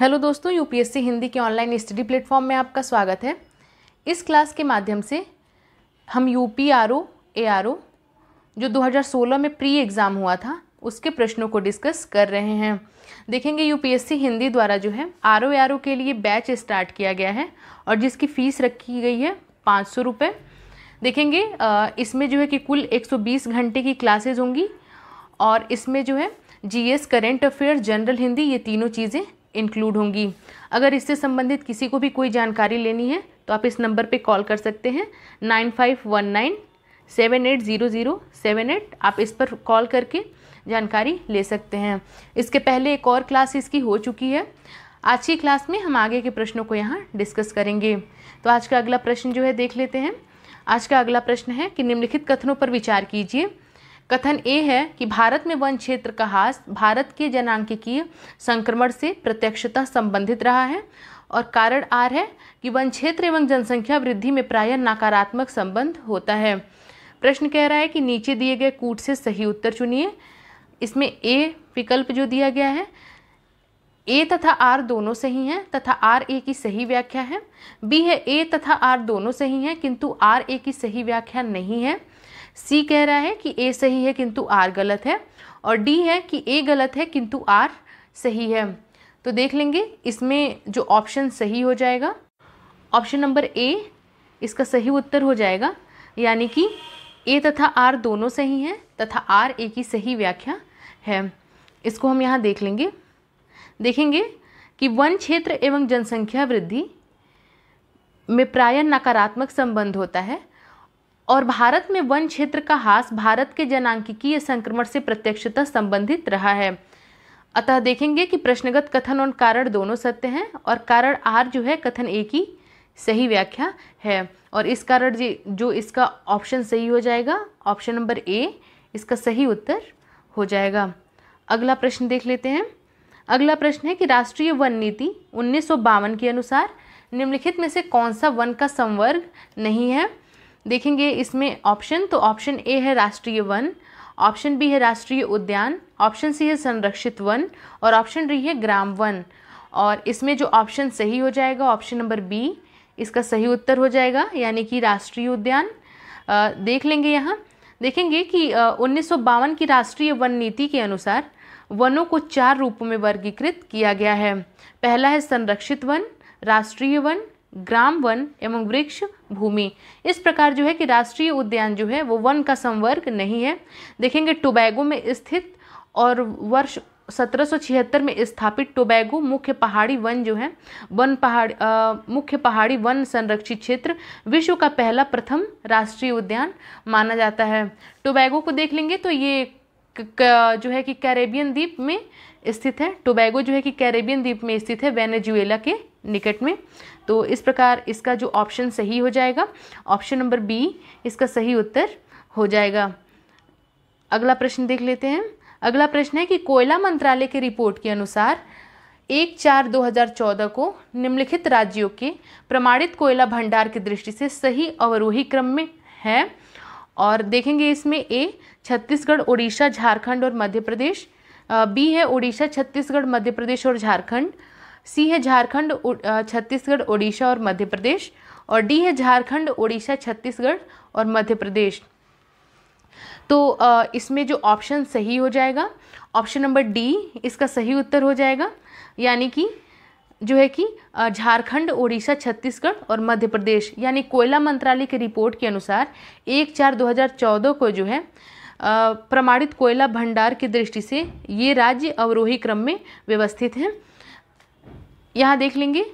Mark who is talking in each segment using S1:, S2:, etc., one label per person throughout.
S1: hello दोस्तों UPSC Hindi के online study platform में आपका स्वागत है इस क्लास के माध्यम से हम U P R O A R O जो 2016 में प्री एग्ज़ाम हुआ था उसके प्रश्नों को डिस्कस कर रहे हैं देखेंगे यूपीएससी हिंदी द्वारा जो है आर ओ आर ओ के लिए बैच स्टार्ट किया गया है और जिसकी फ़ीस रखी गई है पाँच सौ रुपये देखेंगे इसमें जो है कि कुल 120 घंटे की क्लासेज होंगी और इसमें जो है GS current affair general Hindi ये तीनों चीज़ें इंक्लूड होंगी अगर इससे संबंधित किसी को भी कोई जानकारी लेनी है तो आप इस नंबर पे कॉल कर सकते हैं nine five one nine seven eight zero zero seven eight आप इस पर कॉल करके जानकारी ले सकते हैं इसके पहले एक और क्लास इसकी हो चुकी है आज की क्लास में हम आगे के प्रश्नों को यहाँ डिस्कस करेंगे तो आज का अगला प्रश्न जो है देख लेते हैं आज का अगला प्रश्न है कि निम्नलिखित कथनों पर विचार कीजिए कथन ए है कि भारत में वन क्षेत्र का हास भारत के जनांकिकीय संक्रमण से प्रत्यक्षता संबंधित रहा है और कारण आर है कि वन क्षेत्र एवं जनसंख्या वृद्धि में प्रायः नकारात्मक संबंध होता है प्रश्न कह रहा है कि नीचे दिए गए कूट से सही उत्तर चुनिए इसमें ए विकल्प जो दिया गया है ए तथा आर दोनों सही हैं तथा आर ए की सही व्याख्या है बी है ए तथा आर दोनों सही हैं किंतु आर ए की सही व्याख्या नहीं है सी कह रहा है कि ए सही है किंतु आर गलत है और डी है कि ए गलत है किंतु आर सही है तो देख लेंगे इसमें जो ऑप्शन सही हो जाएगा ऑप्शन नंबर ए इसका सही उत्तर हो जाएगा यानी कि ए तथा आर दोनों सही हैं तथा आर ए की सही व्याख्या है इसको हम यहाँ देख लेंगे देखेंगे कि वन क्षेत्र एवं जनसंख्या वृद्धि में प्राय नकारात्मक संबंध होता है और भारत में वन क्षेत्र का हास भारत के जनांकिकीय संक्रमण से प्रत्यक्षता संबंधित रहा है अतः देखेंगे कि प्रश्नगत कथन और कारण दोनों सत्य हैं और कारण आर जो है कथन ए की सही व्याख्या है और इस कारण जी जो इसका ऑप्शन सही हो जाएगा ऑप्शन नंबर ए इसका सही उत्तर हो जाएगा अगला प्रश्न देख लेते हैं अगला प्रश्न है कि राष्ट्रीय वन नीति उन्नीस के अनुसार निम्नलिखित में से कौन सा वन का संवर्ग नहीं है देखेंगे इसमें ऑप्शन तो ऑप्शन ए है राष्ट्रीय वन ऑप्शन बी है राष्ट्रीय उद्यान ऑप्शन सी है संरक्षित वन और ऑप्शन डी है ग्राम वन और इसमें जो ऑप्शन सही हो जाएगा ऑप्शन नंबर बी इसका सही उत्तर हो जाएगा यानी कि राष्ट्रीय उद्यान आ, देख लेंगे यहाँ देखेंगे कि उन्नीस की राष्ट्रीय वन नीति के अनुसार वनों को चार रूपों में वर्गीकृत किया गया है पहला है संरक्षित वन राष्ट्रीय वन ग्राम वन एवं वृक्ष भूमि इस प्रकार जो है कि राष्ट्रीय उद्यान जो है वो वन का संवर्ग नहीं है देखेंगे टोबैगो में स्थित और वर्ष सत्रह में स्थापित टोबैगो मुख्य पहाड़ी वन जो है वन पहाड़ मुख्य पहाड़ी वन संरक्षित क्षेत्र विश्व का पहला प्रथम राष्ट्रीय उद्यान माना जाता है टोबैगो को देख लेंगे तो ये जो है कि कैरेबियन द्वीप में स्थित है टोबैगो जो है कि कैरेबियन द्वीप में स्थित है वेनेजुएला के निकट में तो इस प्रकार इसका जो ऑप्शन सही हो जाएगा ऑप्शन नंबर बी इसका सही उत्तर हो जाएगा अगला प्रश्न देख लेते हैं अगला प्रश्न है कि कोयला मंत्रालय की रिपोर्ट के अनुसार एक चार दो हज़ार चौदह को निम्नलिखित राज्यों के प्रमाणित कोयला भंडार की दृष्टि से सही अवरोही क्रम में है और देखेंगे इसमें ए छत्तीसगढ़ उड़ीसा झारखंड और मध्य प्रदेश बी है उड़ीसा छत्तीसगढ़ मध्य प्रदेश और झारखंड सी है झारखंड छत्तीसगढ़ ओडिशा और मध्य प्रदेश और डी है झारखंड ओडिशा छत्तीसगढ़ और मध्य प्रदेश तो इसमें जो ऑप्शन सही हो जाएगा ऑप्शन नंबर डी इसका सही उत्तर हो जाएगा यानी कि जो है कि झारखंड ओडिशा छत्तीसगढ़ और मध्य प्रदेश यानी कोयला मंत्रालय की रिपोर्ट के अनुसार एक चार 2014 को जो है प्रमाणित कोयला भंडार की दृष्टि से ये राज्य अवरोही क्रम में व्यवस्थित हैं यहाँ देख लेंगे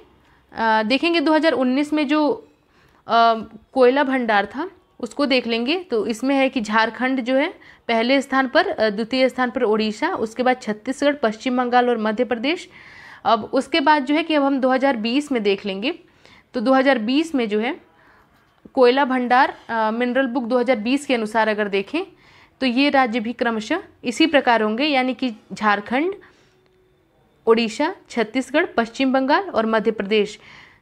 S1: आ, देखेंगे 2019 में जो कोयला भंडार था उसको देख लेंगे तो इसमें है कि झारखंड जो है पहले स्थान पर द्वितीय स्थान पर उड़ीसा उसके बाद छत्तीसगढ़ पश्चिम बंगाल और मध्य प्रदेश अब उसके बाद जो है कि अब हम 2020 में देख लेंगे तो 2020 में जो है कोयला भंडार मिनरल बुक 2020 के अनुसार अगर देखें तो ये राज्य भी क्रमशः इसी प्रकार होंगे यानी कि झारखंड ओडिशा छत्तीसगढ़ पश्चिम बंगाल और मध्य प्रदेश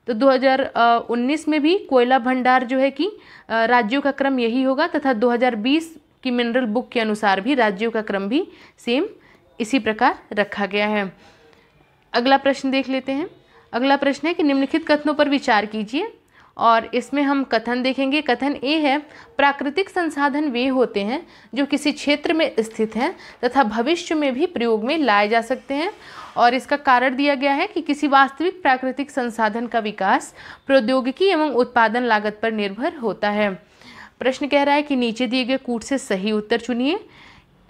S1: तो 2019 में भी कोयला भंडार जो है कि राज्यों का क्रम यही होगा तथा 2020 की मिनरल बुक के अनुसार भी राज्यों का क्रम भी सेम इसी प्रकार रखा गया है अगला प्रश्न देख लेते हैं अगला प्रश्न है कि निम्नलिखित कथनों पर विचार कीजिए और इसमें हम कथन देखेंगे कथन ए है प्राकृतिक संसाधन वे होते हैं जो किसी क्षेत्र में स्थित हैं तथा भविष्य में भी प्रयोग में लाए जा सकते हैं और इसका कारण दिया गया है कि किसी वास्तविक प्राकृतिक संसाधन का विकास प्रौद्योगिकी एवं उत्पादन लागत पर निर्भर होता है प्रश्न कह रहा है कि नीचे दिए गए कूट से सही उत्तर चुनिए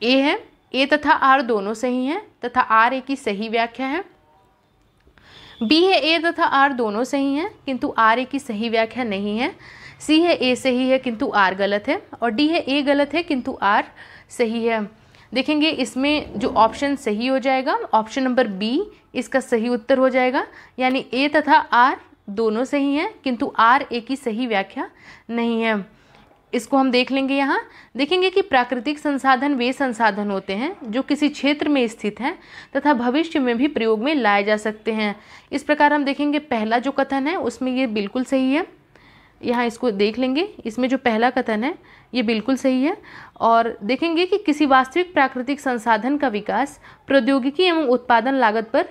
S1: ए है ए तथा आर दोनों सही हैं तथा आर ए की सही व्याख्या है बी है ए तथा आर दोनों सही हैं किंतु आर ए की सही व्याख्या नहीं है सी है ए सही है किंतु आर गलत है और डी है ए गलत है किंतु आर सही है देखेंगे इसमें जो ऑप्शन सही हो जाएगा ऑप्शन नंबर बी इसका सही उत्तर हो जाएगा यानी ए तथा आर दोनों सही हैं किंतु आर ए की सही व्याख्या नहीं है इसको हम देख लेंगे यहाँ देखेंगे कि प्राकृतिक संसाधन वे संसाधन होते हैं जो किसी क्षेत्र में स्थित हैं तथा भविष्य में भी प्रयोग में लाए जा सकते हैं इस प्रकार हम देखेंगे पहला जो कथन है उसमें ये बिल्कुल सही है यहाँ इसको देख लेंगे इसमें जो पहला कथन है ये बिल्कुल सही है और देखेंगे कि किसी वास्तविक प्राकृतिक संसाधन का विकास प्रौद्योगिकी एवं उत्पादन लागत पर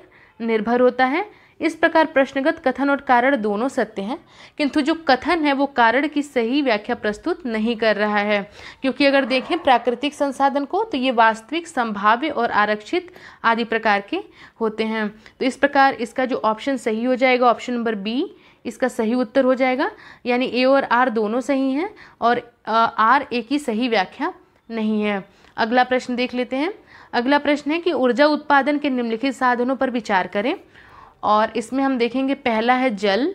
S1: निर्भर होता है इस प्रकार प्रश्नगत कथन और कारण दोनों सत्य हैं किंतु जो कथन है वो कारण की सही व्याख्या प्रस्तुत नहीं कर रहा है क्योंकि अगर देखें प्राकृतिक संसाधन को तो ये वास्तविक संभाव्य और आरक्षित आदि प्रकार के होते हैं तो इस प्रकार इसका जो ऑप्शन सही हो जाएगा ऑप्शन नंबर बी इसका सही उत्तर हो जाएगा यानी ए और आर दोनों सही हैं और आर ए की सही व्याख्या नहीं है अगला प्रश्न देख लेते हैं अगला प्रश्न है कि ऊर्जा उत्पादन के निम्नलिखित साधनों पर विचार करें और इसमें हम देखेंगे पहला है जल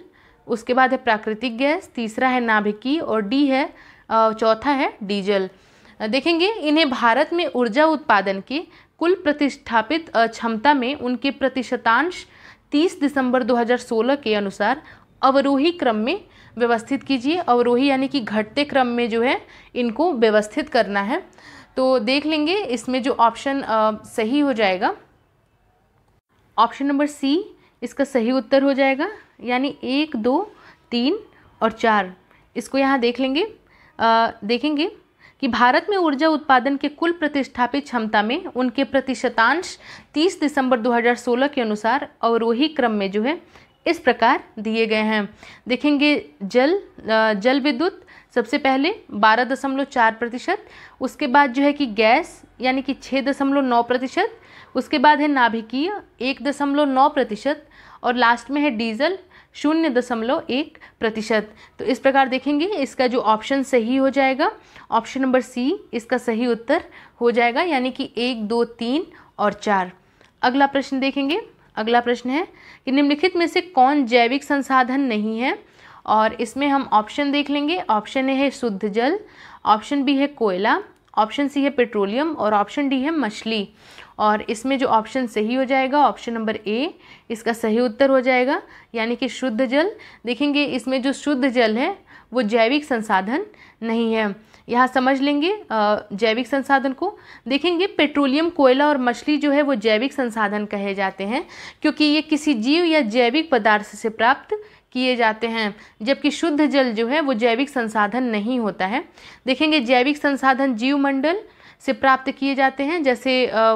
S1: उसके बाद है प्राकृतिक गैस तीसरा है नाभिकी और डी है चौथा है डीजल देखेंगे इन्हें भारत में ऊर्जा उत्पादन की कुल प्रतिष्ठापित क्षमता में उनके प्रतिशतांश 30 दिसंबर 2016 के अनुसार अवरोही क्रम में व्यवस्थित कीजिए अवरोही यानी कि घटते क्रम में जो है इनको व्यवस्थित करना है तो देख लेंगे इसमें जो ऑप्शन सही हो जाएगा ऑप्शन नंबर सी इसका सही उत्तर हो जाएगा यानी एक दो तीन और चार इसको यहाँ देख लेंगे आ, देखेंगे कि भारत में ऊर्जा उत्पादन के कुल प्रतिष्ठापित क्षमता में उनके प्रतिशतांश 30 दिसंबर 2016 के अनुसार अवरोही क्रम में जो है इस प्रकार दिए गए हैं देखेंगे जल जल विद्युत सबसे पहले बारह दशमलव चार प्रतिशत उसके बाद जो है कि गैस यानी कि छः दशमलव नौ प्रतिशत उसके बाद है नाभिकीय एक दशमलव नौ प्रतिशत और लास्ट में है डीजल शून्य दशमलव एक प्रतिशत तो इस प्रकार देखेंगे इसका जो ऑप्शन सही हो जाएगा ऑप्शन नंबर सी इसका सही उत्तर हो जाएगा यानी कि एक दो तीन और चार अगला प्रश्न देखेंगे अगला प्रश्न है कि निम्नलिखित में से कौन जैविक संसाधन नहीं है और इसमें हम ऑप्शन देख लेंगे ऑप्शन ए है शुद्ध जल ऑप्शन बी है कोयला ऑप्शन सी है पेट्रोलियम और ऑप्शन डी है मछली और इसमें जो ऑप्शन सही हो जाएगा ऑप्शन नंबर ए इसका सही उत्तर हो जाएगा यानी कि शुद्ध जल देखेंगे इसमें जो शुद्ध जल है वो जैविक संसाधन नहीं है यहाँ समझ लेंगे जैविक संसाधन को देखेंगे पेट्रोलियम कोयला और मछली जो है वो जैविक संसाधन कहे जाते हैं क्योंकि ये किसी जीव या जैविक पदार्थ से प्राप्त किए जाते हैं जबकि शुद्ध जल जो है वो जैविक संसाधन नहीं होता है देखेंगे जैविक संसाधन जीवमंडल से प्राप्त किए जाते हैं जैसे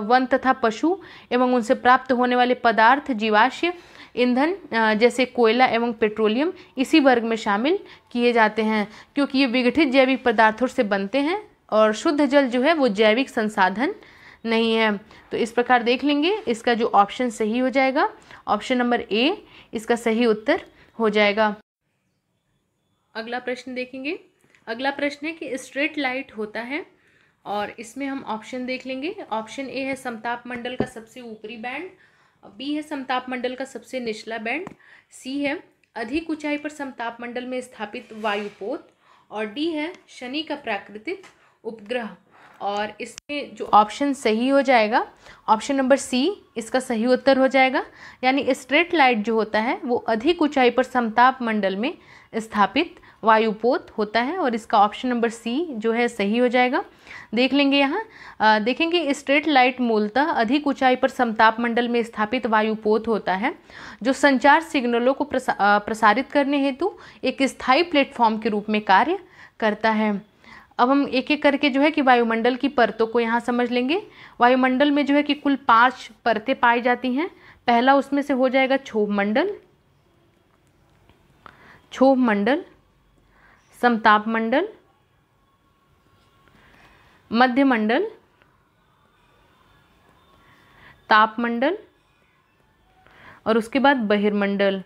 S1: वन तथा पशु एवं उनसे प्राप्त होने वाले पदार्थ जीवाश्य ईंधन जैसे कोयला एवं पेट्रोलियम इसी वर्ग में शामिल किए जाते हैं क्योंकि ये विघटित जैविक पदार्थों से बनते हैं और शुद्ध जल जो है वो जैविक संसाधन नहीं है तो इस प्रकार देख लेंगे इसका जो ऑप्शन सही हो जाएगा ऑप्शन नंबर ए इसका सही उत्तर हो जाएगा अगला प्रश्न देखेंगे अगला प्रश्न है कि स्ट्रेट लाइट होता है और इसमें हम ऑप्शन देख लेंगे ऑप्शन ए है समताप मंडल का सबसे ऊपरी बैंड बी है समताप मंडल का सबसे निचला बैंड सी है अधिक ऊंचाई पर समताप मंडल में स्थापित वायुपोत और डी है शनि का प्राकृतिक उपग्रह और इसमें जो ऑप्शन सही हो जाएगा ऑप्शन नंबर सी इसका सही उत्तर हो जाएगा यानी स्ट्रेट लाइट जो होता है वो अधिक ऊंचाई पर समताप मंडल में स्थापित वायुपोत होता है और इसका ऑप्शन नंबर सी जो है सही हो जाएगा देख लेंगे यहाँ देखेंगे स्ट्रेट लाइट मूलतः अधिक ऊंचाई पर समताप मंडल में स्थापित वायुपोत होता है जो संचार सिग्नलों को प्रसा, प्रसारित करने हेतु एक स्थायी प्लेटफॉर्म के रूप में कार्य करता है अब हम एक एक करके जो है कि वायुमंडल की परतों को यहाँ समझ लेंगे वायुमंडल में जो है कि कुल पाँच परतें पाई जाती हैं पहला उसमें से हो जाएगा क्षोभ मंडल क्षोभ मंडल समताप मंडल मध्य मंडल तापमंडल और उसके बाद बहिर्मंडल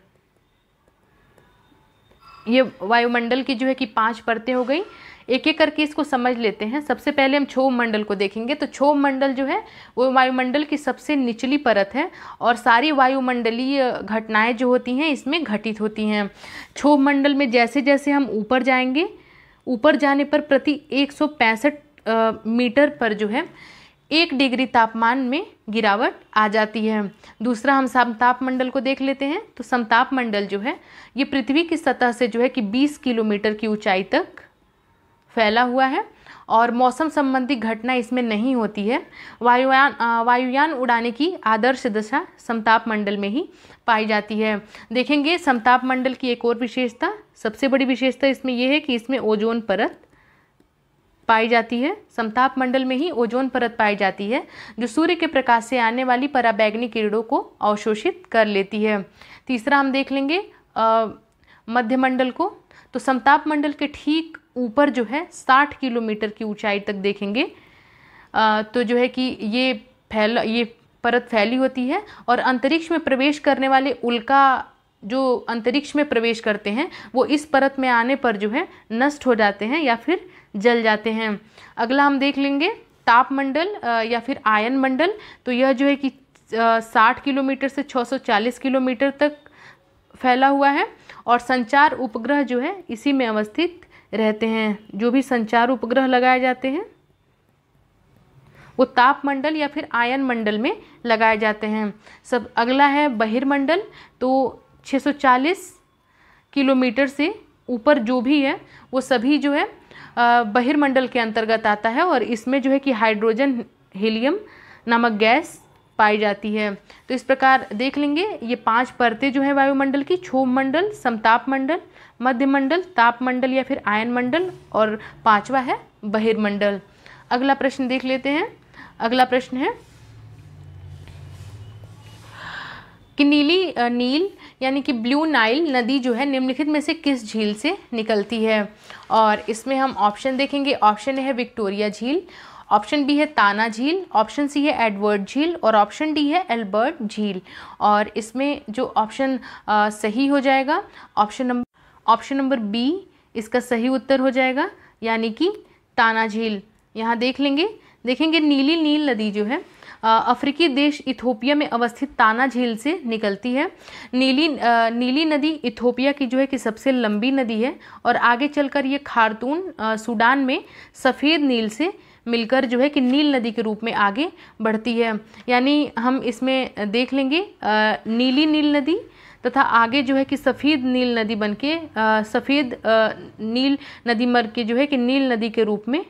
S1: ये वायुमंडल की जो है कि पांच परतें हो गई एक एक करके इसको समझ लेते हैं सबसे पहले हम क्षोभ मंडल को देखेंगे तो क्षोभ मंडल जो है वो वायुमंडल की सबसे निचली परत है और सारी वायुमंडलीय घटनाएं जो होती हैं इसमें घटित होती हैं क्षोभ मंडल में जैसे जैसे हम ऊपर जाएंगे ऊपर जाने पर प्रति एक मीटर पर जो है एक डिग्री तापमान में गिरावट आ जाती है दूसरा हम समताप मंडल को देख लेते हैं तो समताप मंडल जो है ये पृथ्वी की सतह से जो है कि 20 किलोमीटर की ऊंचाई तक फैला हुआ है और मौसम संबंधी घटना इसमें नहीं होती है वायुयान वायुयान उड़ाने की आदर्श दशा समताप मंडल में ही पाई जाती है देखेंगे समताप मंडल की एक और विशेषता सबसे बड़ी विशेषता इसमें यह है कि इसमें ओजोन परत पाई जाती है समताप मंडल में ही ओजोन परत पाई जाती है जो सूर्य के प्रकाश से आने वाली पराबैग्नी किरणों को अवशोषित कर लेती है तीसरा हम देख लेंगे मध्यमंडल को तो समताप मंडल के ठीक ऊपर जो है 60 किलोमीटर की ऊंचाई तक देखेंगे आ, तो जो है कि ये फैल ये परत फैली होती है और अंतरिक्ष में प्रवेश करने वाले उल्का जो अंतरिक्ष में प्रवेश करते हैं वो इस परत में आने पर जो है नष्ट हो जाते हैं या फिर जल जाते हैं अगला हम देख लेंगे तापमंडल या फिर आयन मंडल तो यह जो है कि साठ किलोमीटर से 640 किलोमीटर तक फैला हुआ है और संचार उपग्रह जो है इसी में अवस्थित रहते हैं जो भी संचार उपग्रह लगाए जाते हैं वो तापमंडल या फिर आयन मंडल में लगाए जाते हैं सब अगला है बहिर्मंडल तो 640 किलोमीटर से ऊपर जो भी है वो सभी जो है बहिर्मंडल के अंतर्गत आता है और इसमें जो है कि हाइड्रोजन हीलियम नामक गैस पाई जाती है तो इस प्रकार देख लेंगे ये पांच परतें जो हैं वायुमंडल की क्षोभ मंडल समताप मंडल मध्यमंडल तापमंडल या फिर आयन मंडल और पांचवा है बहिर्मंडल अगला प्रश्न देख लेते हैं अगला प्रश्न है कि नीली नील यानी कि ब्लू नाइल नदी जो है निम्नलिखित में से किस झील से निकलती है और इसमें हम ऑप्शन देखेंगे ऑप्शन है विक्टोरिया झील ऑप्शन बी है ताना झील ऑप्शन सी है एडवर्ड झील और ऑप्शन डी है एल्बर्ट झील और इसमें जो ऑप्शन सही हो जाएगा option number option number B इसका सही उत्तर हो जाएगा यानी कि ताना झील यहाँ देख लेंगे देखेंगे नीली नील नदी जो है अफ्रीकी देश इथोपिया में अवस्थित ताना झील से निकलती है नीली आ, नीली नदी इथोपिया की जो है कि सबसे लंबी नदी है और आगे चलकर ये खारतून आ, सूडान में सफ़ेद नील से मिलकर जो है कि नील नदी के रूप में आगे बढ़ती है यानी हम इसमें देख लेंगे आ, नीली नील नदी तथा आगे जो है कि सफ़ेद नील नदी बन के सफ़ेद नील नदी मर के जो है कि नील नदी के रूप में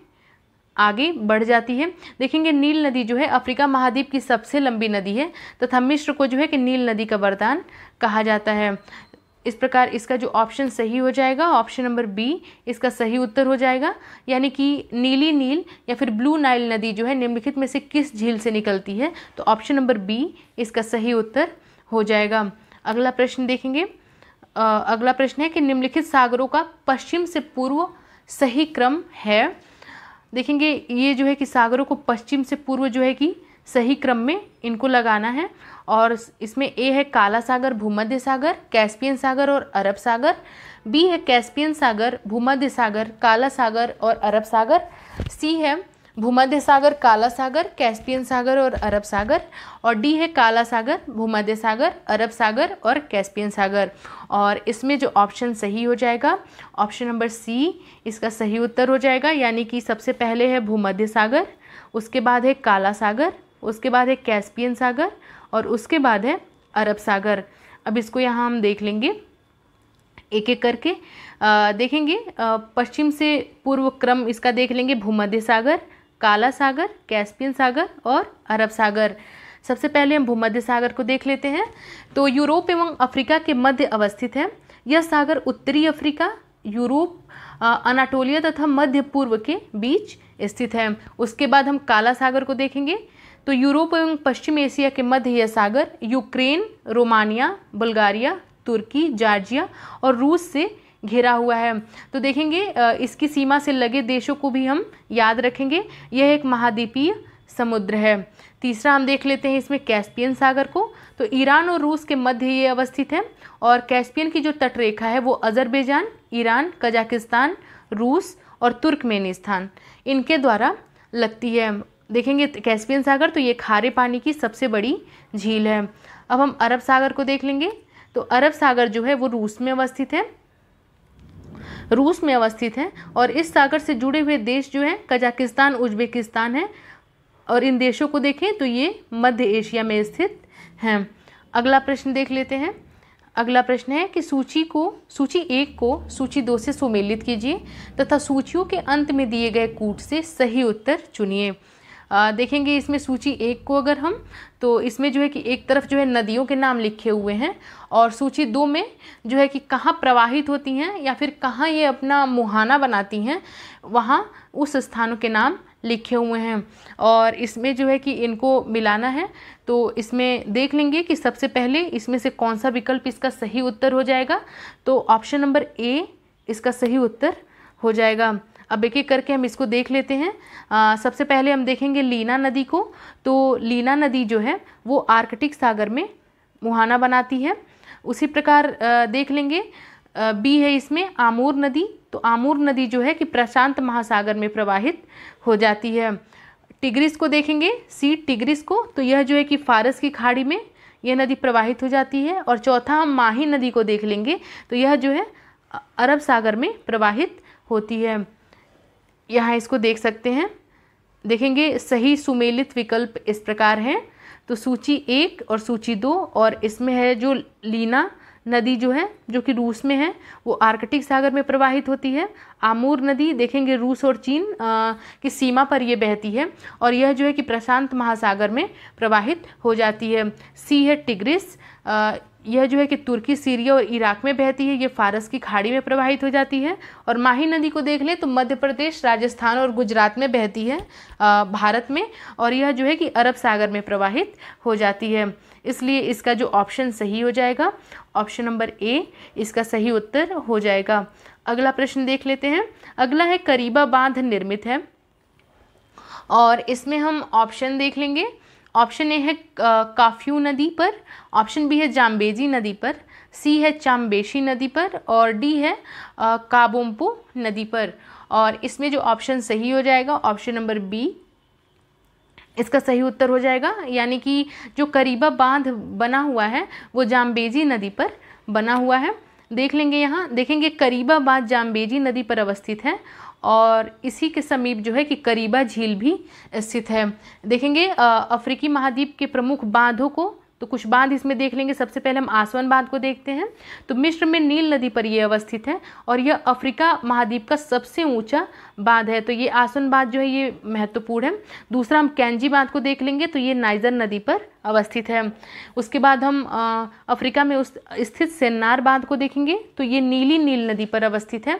S1: आगे बढ़ जाती है देखेंगे नील नदी जो है अफ्रीका महाद्वीप की सबसे लंबी नदी है तथा मिश्र को जो है कि नील नदी का वरदान कहा जाता है इस प्रकार इसका जो ऑप्शन सही हो जाएगा ऑप्शन नंबर बी इसका सही उत्तर हो जाएगा यानी कि नीली नील या फिर ब्लू नाइल नदी जो है निम्नलिखित में से किस झील से निकलती है तो ऑप्शन नंबर बी इसका सही उत्तर हो जाएगा अगला प्रश्न देखेंगे अगला प्रश्न है कि निम्नलिखित सागरों का पश्चिम से पूर्व सही क्रम है देखेंगे ये जो है कि सागरों को पश्चिम से पूर्व जो है कि सही क्रम में इनको लगाना है और इसमें ए है काला सागर भूमध्य सागर कैस्पियन सागर और अरब सागर बी है कैस्पियन सागर भूमध्य सागर काला सागर और अरब सागर सी है भूमध्य सागर काला सागर कैस्पियन सागर और अरब सागर और डी है काला सागर भूमध्य सागर अरब सागर और कैस्पियन सागर और इसमें जो ऑप्शन सही हो जाएगा ऑप्शन नंबर सी इसका सही उत्तर हो जाएगा यानी कि सबसे पहले है भूमध्य सागर उसके बाद है काला सागर उसके बाद है कैस्पियन सागर और उसके बाद है अरब सागर अब इसको यहाँ हम देख लेंगे एक एक करके आ, देखेंगे पश्चिम से पूर्व क्रम इसका देख लेंगे भूमध्य सागर काला सागर कैस्पियन सागर और अरब सागर सबसे पहले हम भूमध्य सागर को देख लेते हैं तो यूरोप एवं अफ्रीका के मध्य अवस्थित है यह सागर उत्तरी अफ्रीका यूरोप अनाटोलिया तथा मध्य पूर्व के बीच स्थित है उसके बाद हम काला सागर को देखेंगे तो यूरोप एवं पश्चिम एशिया के मध्य यह सागर यूक्रेन रोमानिया बुल्गारिया तुर्की जॉर्जिया और रूस से घिरा हुआ है तो देखेंगे इसकी सीमा से लगे देशों को भी हम याद रखेंगे यह एक महाद्वीपीय समुद्र है तीसरा हम देख लेते हैं इसमें कैस्पियन सागर को तो ईरान और रूस के मध्य ये अवस्थित है और कैस्पियन की जो तटरेखा है वो अजरबैजान ईरान कजाकिस्तान रूस और तुर्कमेनिस्तान इनके द्वारा लगती है देखेंगे कैस्पियन सागर तो ये खारे पानी की सबसे बड़ी झील है अब हम अरब सागर को देख लेंगे तो अरब सागर जो है वो रूस में अवस्थित है रूस में अवस्थित है और इस सागर से जुड़े हुए देश जो हैं कजाकिस्तान उज्बेकिस्तान है और इन देशों को देखें तो ये मध्य एशिया में स्थित हैं अगला प्रश्न देख लेते हैं अगला प्रश्न है कि सूची को सूची एक को सूची दो से सुमेलित कीजिए तथा सूचियों के अंत में दिए गए कूट से सही उत्तर चुनिए देखेंगे इसमें सूची एक को अगर हम तो इसमें जो है कि एक तरफ जो है नदियों के नाम लिखे हुए हैं और सूची दो में जो है कि कहाँ प्रवाहित होती हैं या फिर कहाँ ये अपना मुहाना बनाती हैं वहाँ उस स्थानों के नाम लिखे हुए हैं और इसमें जो है कि इनको मिलाना है तो इसमें देख लेंगे कि सबसे पहले इसमें से कौन सा विकल्प इसका सही उत्तर हो जाएगा तो ऑप्शन नंबर ए इसका सही उत्तर हो जाएगा अब एक एक करके हम इसको देख लेते हैं आ, सबसे पहले हम देखेंगे लीना नदी को तो लीना नदी जो है वो आर्कटिक सागर में मुहाना बनाती है उसी प्रकार आ, देख लेंगे आ, बी है इसमें आमूर नदी तो आमूर नदी जो है कि प्रशांत महासागर में प्रवाहित हो जाती है टिग्रिस को देखेंगे सी टिग्रिस को तो यह जो है कि फारस की खाड़ी में यह नदी प्रवाहित हो जाती है और चौथा हम माही नदी को देख लेंगे तो यह जो है अरब सागर में प्रवाहित होती है यहाँ इसको देख सकते हैं देखेंगे सही सुमेलित विकल्प इस प्रकार हैं तो सूची एक और सूची दो और इसमें है जो लीना नदी जो है जो कि रूस में है वो आर्कटिक सागर में प्रवाहित होती है आमूर नदी देखेंगे रूस और चीन आ, की सीमा पर ये बहती है और यह जो है कि प्रशांत महासागर में प्रवाहित हो जाती है सी है टिग्रिस आ, यह जो है कि तुर्की सीरिया और इराक में बहती है ये फारस की खाड़ी में प्रवाहित हो जाती है और माही नदी को देख लें तो मध्य प्रदेश राजस्थान और गुजरात में बहती है भारत में और यह जो है कि अरब सागर में प्रवाहित हो जाती है इसलिए इसका जो ऑप्शन सही हो जाएगा ऑप्शन नंबर ए इसका सही उत्तर हो जाएगा अगला प्रश्न देख लेते हैं अगला है करीबा बांध निर्मित है और इसमें हम ऑप्शन देख लेंगे ऑप्शन ए है काफ्यू नदी पर ऑप्शन बी है जाम्बेजी नदी पर सी है चाम्बेशी नदी पर और डी है काबोम्पो नदी पर और इसमें जो ऑप्शन सही हो जाएगा ऑप्शन नंबर बी इसका सही उत्तर हो जाएगा यानी कि जो करीबा बांध बना हुआ है वो जाम्बेजी नदी पर बना हुआ है देख लेंगे यहाँ देखेंगे करीबा बांध जाम्बेजी नदी पर अवस्थित है और इसी के समीप जो है कि करीबा झील भी स्थित है देखेंगे अफ्रीकी महाद्वीप के प्रमुख बांधों को तो कुछ बांध इसमें देख लेंगे सबसे पहले हम आसवन बांध को देखते हैं तो मिश्र में नील नदी पर यह अवस्थित है और यह अफ्रीका महाद्वीप का सबसे ऊंचा बांध है तो ये आसवन बांध जो है ये महत्वपूर्ण है दूसरा हम कैंजी बांध को देख लेंगे तो ये नाइजर नदी पर अवस्थित है उसके बाद हम अफ्रीका में उस स्थित सेन्नार बांध को देखेंगे तो ये नीली नील नदी पर अवस्थित है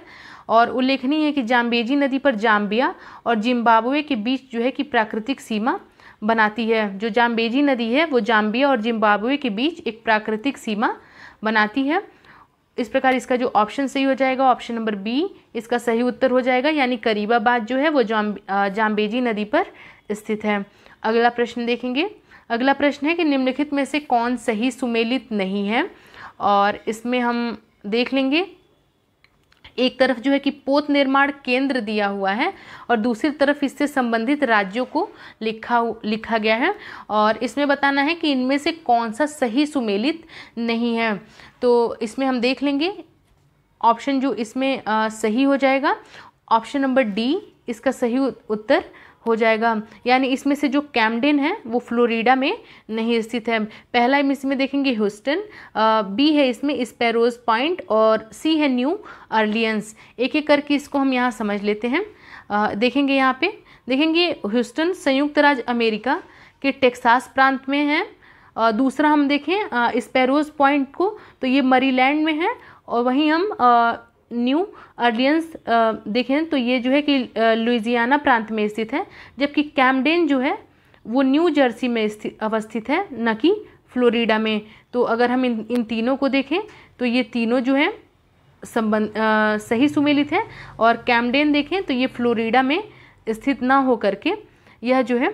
S1: और उल्लेखनीय है कि जाम्बेजी नदी पर जाम्बिया और जिम्बाब्वे के बीच जो है कि प्राकृतिक सीमा बनाती है जो जाम्बेजी नदी है वो जाम्बिया और जिम्बाब्वे के बीच एक प्राकृतिक सीमा बनाती है इस प्रकार इसका जो ऑप्शन सही हो जाएगा ऑप्शन नंबर बी इसका सही उत्तर हो जाएगा यानी करीबाबाद जो है वो जाम्बेजी नदी पर स्थित है अगला प्रश्न देखेंगे अगला प्रश्न है कि निम्नलिखित में से कौन सही सुमेलित नहीं है और इसमें हम देख लेंगे एक तरफ जो है कि पोत निर्माण केंद्र दिया हुआ है और दूसरी तरफ इससे संबंधित राज्यों को लिखा लिखा गया है और इसमें बताना है कि इनमें से कौन सा सही सुमेलित नहीं है तो इसमें हम देख लेंगे ऑप्शन जो इसमें आ, सही हो जाएगा ऑप्शन नंबर डी इसका सही उत्तर हो जाएगा यानी इसमें से जो कैमडेन है वो फ्लोरिडा में नहीं स्थित है पहला हम इसमें देखेंगे ह्यूस्टन बी है इसमें स्पैरोज पॉइंट और सी है न्यू अर्लियंस एक एक करके इसको हम यहाँ समझ लेते हैं आ, देखेंगे यहाँ पे देखेंगे ह्यूस्टन संयुक्त राज्य अमेरिका के टेक्सास प्रांत में है आ, दूसरा हम देखें स्पैरोज पॉइंट को तो ये मरीलैंड में है और वहीं हम आ, न्यू अर्लियंस देखें तो ये जो है कि लुइजियाना प्रांत में स्थित है जबकि कैमडेन जो है वो न्यू जर्सी में अवस्थित है न कि फ्लोरिडा में तो अगर हम इन इन तीनों को देखें तो ये तीनों जो है संबंध सही सुमेलित है और कैमडेन देखें तो ये फ्लोरिडा में स्थित ना हो करके यह जो है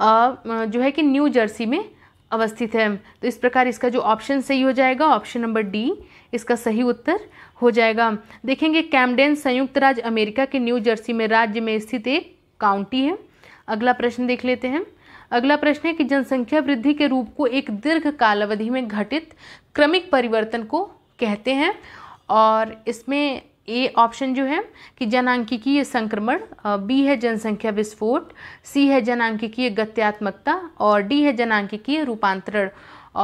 S1: आ, जो है कि न्यू जर्सी में अवस्थित है तो इस प्रकार इसका जो ऑप्शन सही हो जाएगा ऑप्शन नंबर डी इसका सही उत्तर हो जाएगा देखेंगे कैमडेन संयुक्त राज्य अमेरिका के न्यू जर्सी में राज्य में स्थित एक काउंटी है अगला प्रश्न देख लेते हैं अगला प्रश्न है कि जनसंख्या वृद्धि के रूप को एक दीर्घ काल अवधि में घटित क्रमिक परिवर्तन को कहते हैं और इसमें ए ऑप्शन जो है कि जनांकिकीय संक्रमण बी है जनसंख्या विस्फोट सी है जनांकिकीय गत्यात्मकता और डी है जनांकिकीय रूपांतरण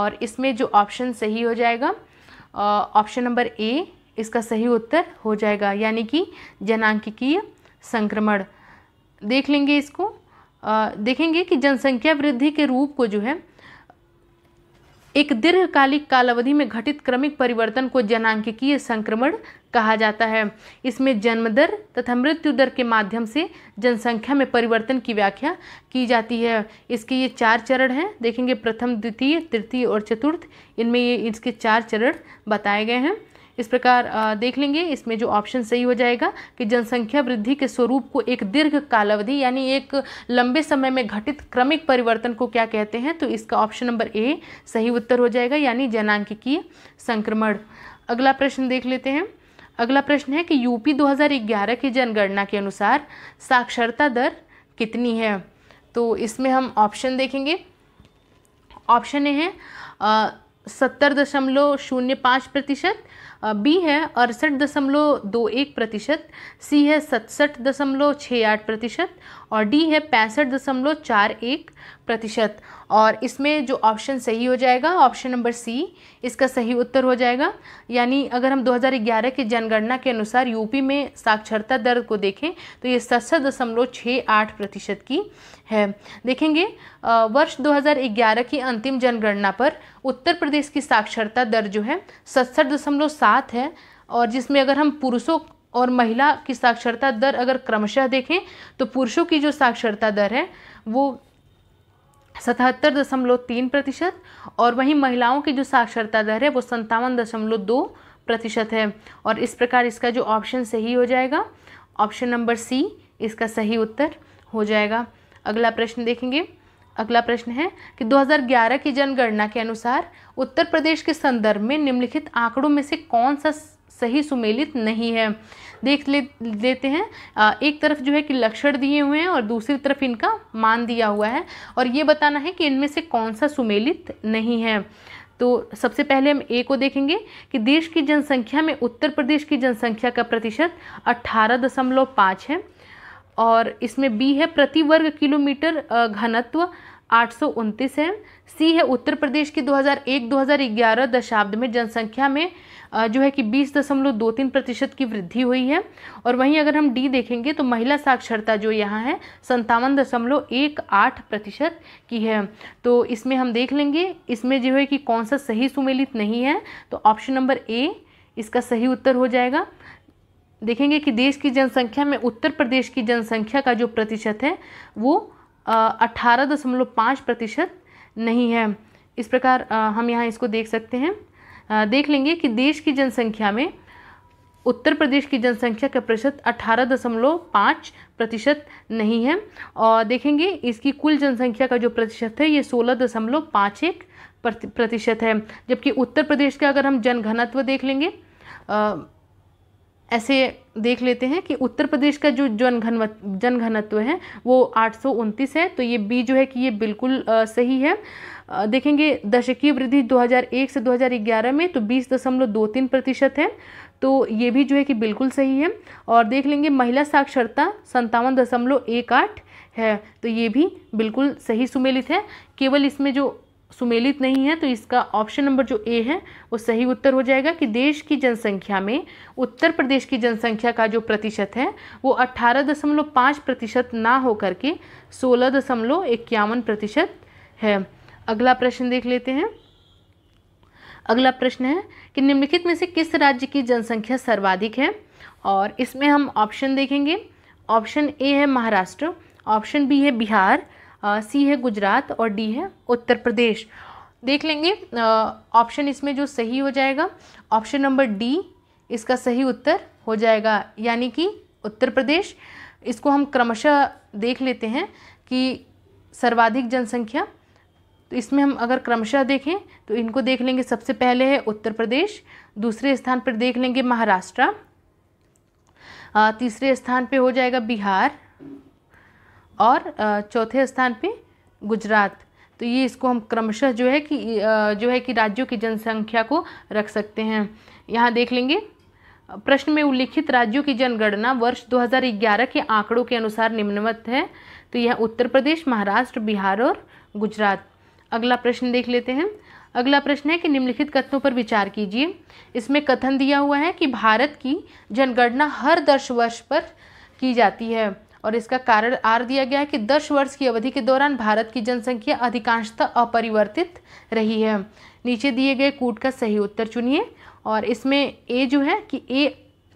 S1: और इसमें जो ऑप्शन सही हो जाएगा ऑप्शन नंबर ए इसका सही उत्तर हो जाएगा यानी कि जनांकिकीय संक्रमण देख लेंगे इसको आ, देखेंगे कि जनसंख्या वृद्धि के रूप को जो है एक दीर्घकालिक कालावधि में घटित क्रमिक परिवर्तन को जनांकिकीय संक्रमण कहा जाता है इसमें जन्मदर तथा मृत्यु दर के माध्यम से जनसंख्या में परिवर्तन की व्याख्या की जाती है इसके ये चार चरण हैं देखेंगे प्रथम द्वितीय तृतीय और चतुर्थ इनमें ये इसके चार चरण बताए गए हैं इस प्रकार देख लेंगे इसमें जो ऑप्शन सही हो जाएगा कि जनसंख्या वृद्धि के स्वरूप को एक दीर्घ कालावधि यानी एक लंबे समय में घटित क्रमिक परिवर्तन को क्या कहते हैं तो इसका ऑप्शन नंबर ए सही उत्तर हो जाएगा यानी जनांकिकीय संक्रमण अगला प्रश्न देख लेते हैं अगला प्रश्न है कि यूपी 2011 की जनगणना के अनुसार साक्षरता दर कितनी है तो इसमें हम ऑप्शन देखेंगे ऑप्शन ए है सत्तर दशमलव शून्य पाँच प्रतिशत बी है अड़सठ दशमलव दो एक प्रतिशत सी है सतसठ दशमलव छः आठ प्रतिशत और डी है पैंसठ दशमलव चार एक प्रतिशत और इसमें जो ऑप्शन सही हो जाएगा ऑप्शन नंबर सी इसका सही उत्तर हो जाएगा यानी अगर हम 2011 की जनगणना के अनुसार यूपी में साक्षरता दर को देखें तो ये सत्सठ दशमलव छः आठ प्रतिशत की है देखेंगे वर्ष 2011 की अंतिम जनगणना पर उत्तर प्रदेश की साक्षरता दर जो है सत्सठ दशमलव सात है और जिसमें अगर हम पुरुषों और महिला की साक्षरता दर अगर क्रमशः देखें तो पुरुषों की जो साक्षरता दर है वो सतहत्तर दशमलव तीन प्रतिशत और वहीं महिलाओं की जो साक्षरता दर है वो संतावन दशमलव दो प्रतिशत है और इस प्रकार इसका जो ऑप्शन सही हो जाएगा ऑप्शन नंबर सी इसका सही उत्तर हो जाएगा अगला प्रश्न देखेंगे अगला प्रश्न है कि 2011 की जनगणना के अनुसार उत्तर प्रदेश के संदर्भ में निम्नलिखित आंकड़ों में से कौन सा सही सुमेलित नहीं है देख ले लेते हैं एक तरफ जो है कि लक्षण दिए हुए हैं और दूसरी तरफ इनका मान दिया हुआ है और ये बताना है कि इनमें से कौन सा सुमेलित नहीं है तो सबसे पहले हम ए को देखेंगे कि देश की जनसंख्या में उत्तर प्रदेश की जनसंख्या का प्रतिशत अट्ठारह दशमलव पाँच है और इसमें बी है प्रति वर्ग किलोमीटर घनत्व आठ सौ उनतीस है सी है उत्तर प्रदेश की 2001-2011 दशाब्द में जनसंख्या में जो है कि बीस दशमलव दो तीन प्रतिशत की वृद्धि हुई है और वहीं अगर हम डी देखेंगे तो महिला साक्षरता जो यहाँ है संतावन दशमलव एक आठ प्रतिशत की है तो इसमें हम देख लेंगे इसमें जो है कि कौन सा सही सुमेलित नहीं है तो ऑप्शन नंबर ए इसका सही उत्तर हो जाएगा देखेंगे कि देश की जनसंख्या में उत्तर प्रदेश की जनसंख्या का जो प्रतिशत है वो अठारह दशमलव पाँच प्रतिशत नहीं है इस प्रकार आ, हम यहाँ इसको देख सकते हैं देख लेंगे कि देश की जनसंख्या में उत्तर प्रदेश की जनसंख्या का प्रतिशत अठारह दशमलव पाँच प्रतिशत नहीं है और देखेंगे इसकी कुल जनसंख्या का जो प्रतिशत है ये सोलह दशमलव पाँच एक प्रतिशत है जबकि उत्तर प्रदेश का अगर हम जनघनत्व देख लेंगे आ, ऐसे देख लेते हैं कि उत्तर प्रदेश का जो जनघन जनघनत्व है वो आठ है तो ये बी जो है कि ये बिल्कुल आ, सही है देखेंगे दशकीय वृद्धि 2001 से 2011 में तो बीस दशमलव दो तीन प्रतिशत है तो ये भी जो है कि बिल्कुल सही है और देख लेंगे महिला साक्षरता संतावन दशमलव एक आठ है तो ये भी बिल्कुल सही सुमेलित है केवल इसमें जो सुमेलित नहीं है तो इसका ऑप्शन नंबर जो ए है वो सही उत्तर हो जाएगा कि देश की जनसंख्या में उत्तर प्रदेश की जनसंख्या का जो प्रतिशत है वो अट्ठारह दशमलव पाँच प्रतिशत ना होकर के सोलह दशमलव इक्यावन प्रतिशत है अगला प्रश्न देख लेते हैं अगला प्रश्न है कि निम्नलिखित में से किस राज्य की जनसंख्या सर्वाधिक है और इसमें हम ऑप्शन देखेंगे ऑप्शन ए है महाराष्ट्र ऑप्शन बी है बिहार सी है गुजरात और डी है उत्तर प्रदेश देख लेंगे ऑप्शन इसमें जो सही हो जाएगा ऑप्शन नंबर डी इसका सही उत्तर हो जाएगा यानी कि उत्तर प्रदेश इसको हम क्रमशः देख लेते हैं कि सर्वाधिक जनसंख्या तो इसमें हम अगर क्रमशः देखें तो इनको देख लेंगे सबसे पहले है उत्तर प्रदेश दूसरे स्थान पर देख लेंगे महाराष्ट्र तीसरे स्थान पे हो जाएगा बिहार और चौथे स्थान पे गुजरात तो ये इसको हम क्रमशः जो है कि जो है कि राज्यों की जनसंख्या को रख सकते हैं यहाँ देख लेंगे प्रश्न में उल्लिखित राज्यों की जनगणना वर्ष 2011 के आंकड़ों के अनुसार निम्नवत है तो यह उत्तर प्रदेश महाराष्ट्र बिहार और गुजरात अगला प्रश्न देख लेते हैं अगला प्रश्न है कि निम्नलिखित कथनों पर विचार कीजिए इसमें कथन दिया हुआ है कि भारत की जनगणना हर दस वर्ष पर की जाती है और इसका कारण आर दिया गया है कि दस वर्ष की अवधि के दौरान भारत की जनसंख्या अधिकांशतः अपरिवर्तित रही है नीचे दिए गए कूट का सही उत्तर चुनिए और इसमें ए जो है कि ए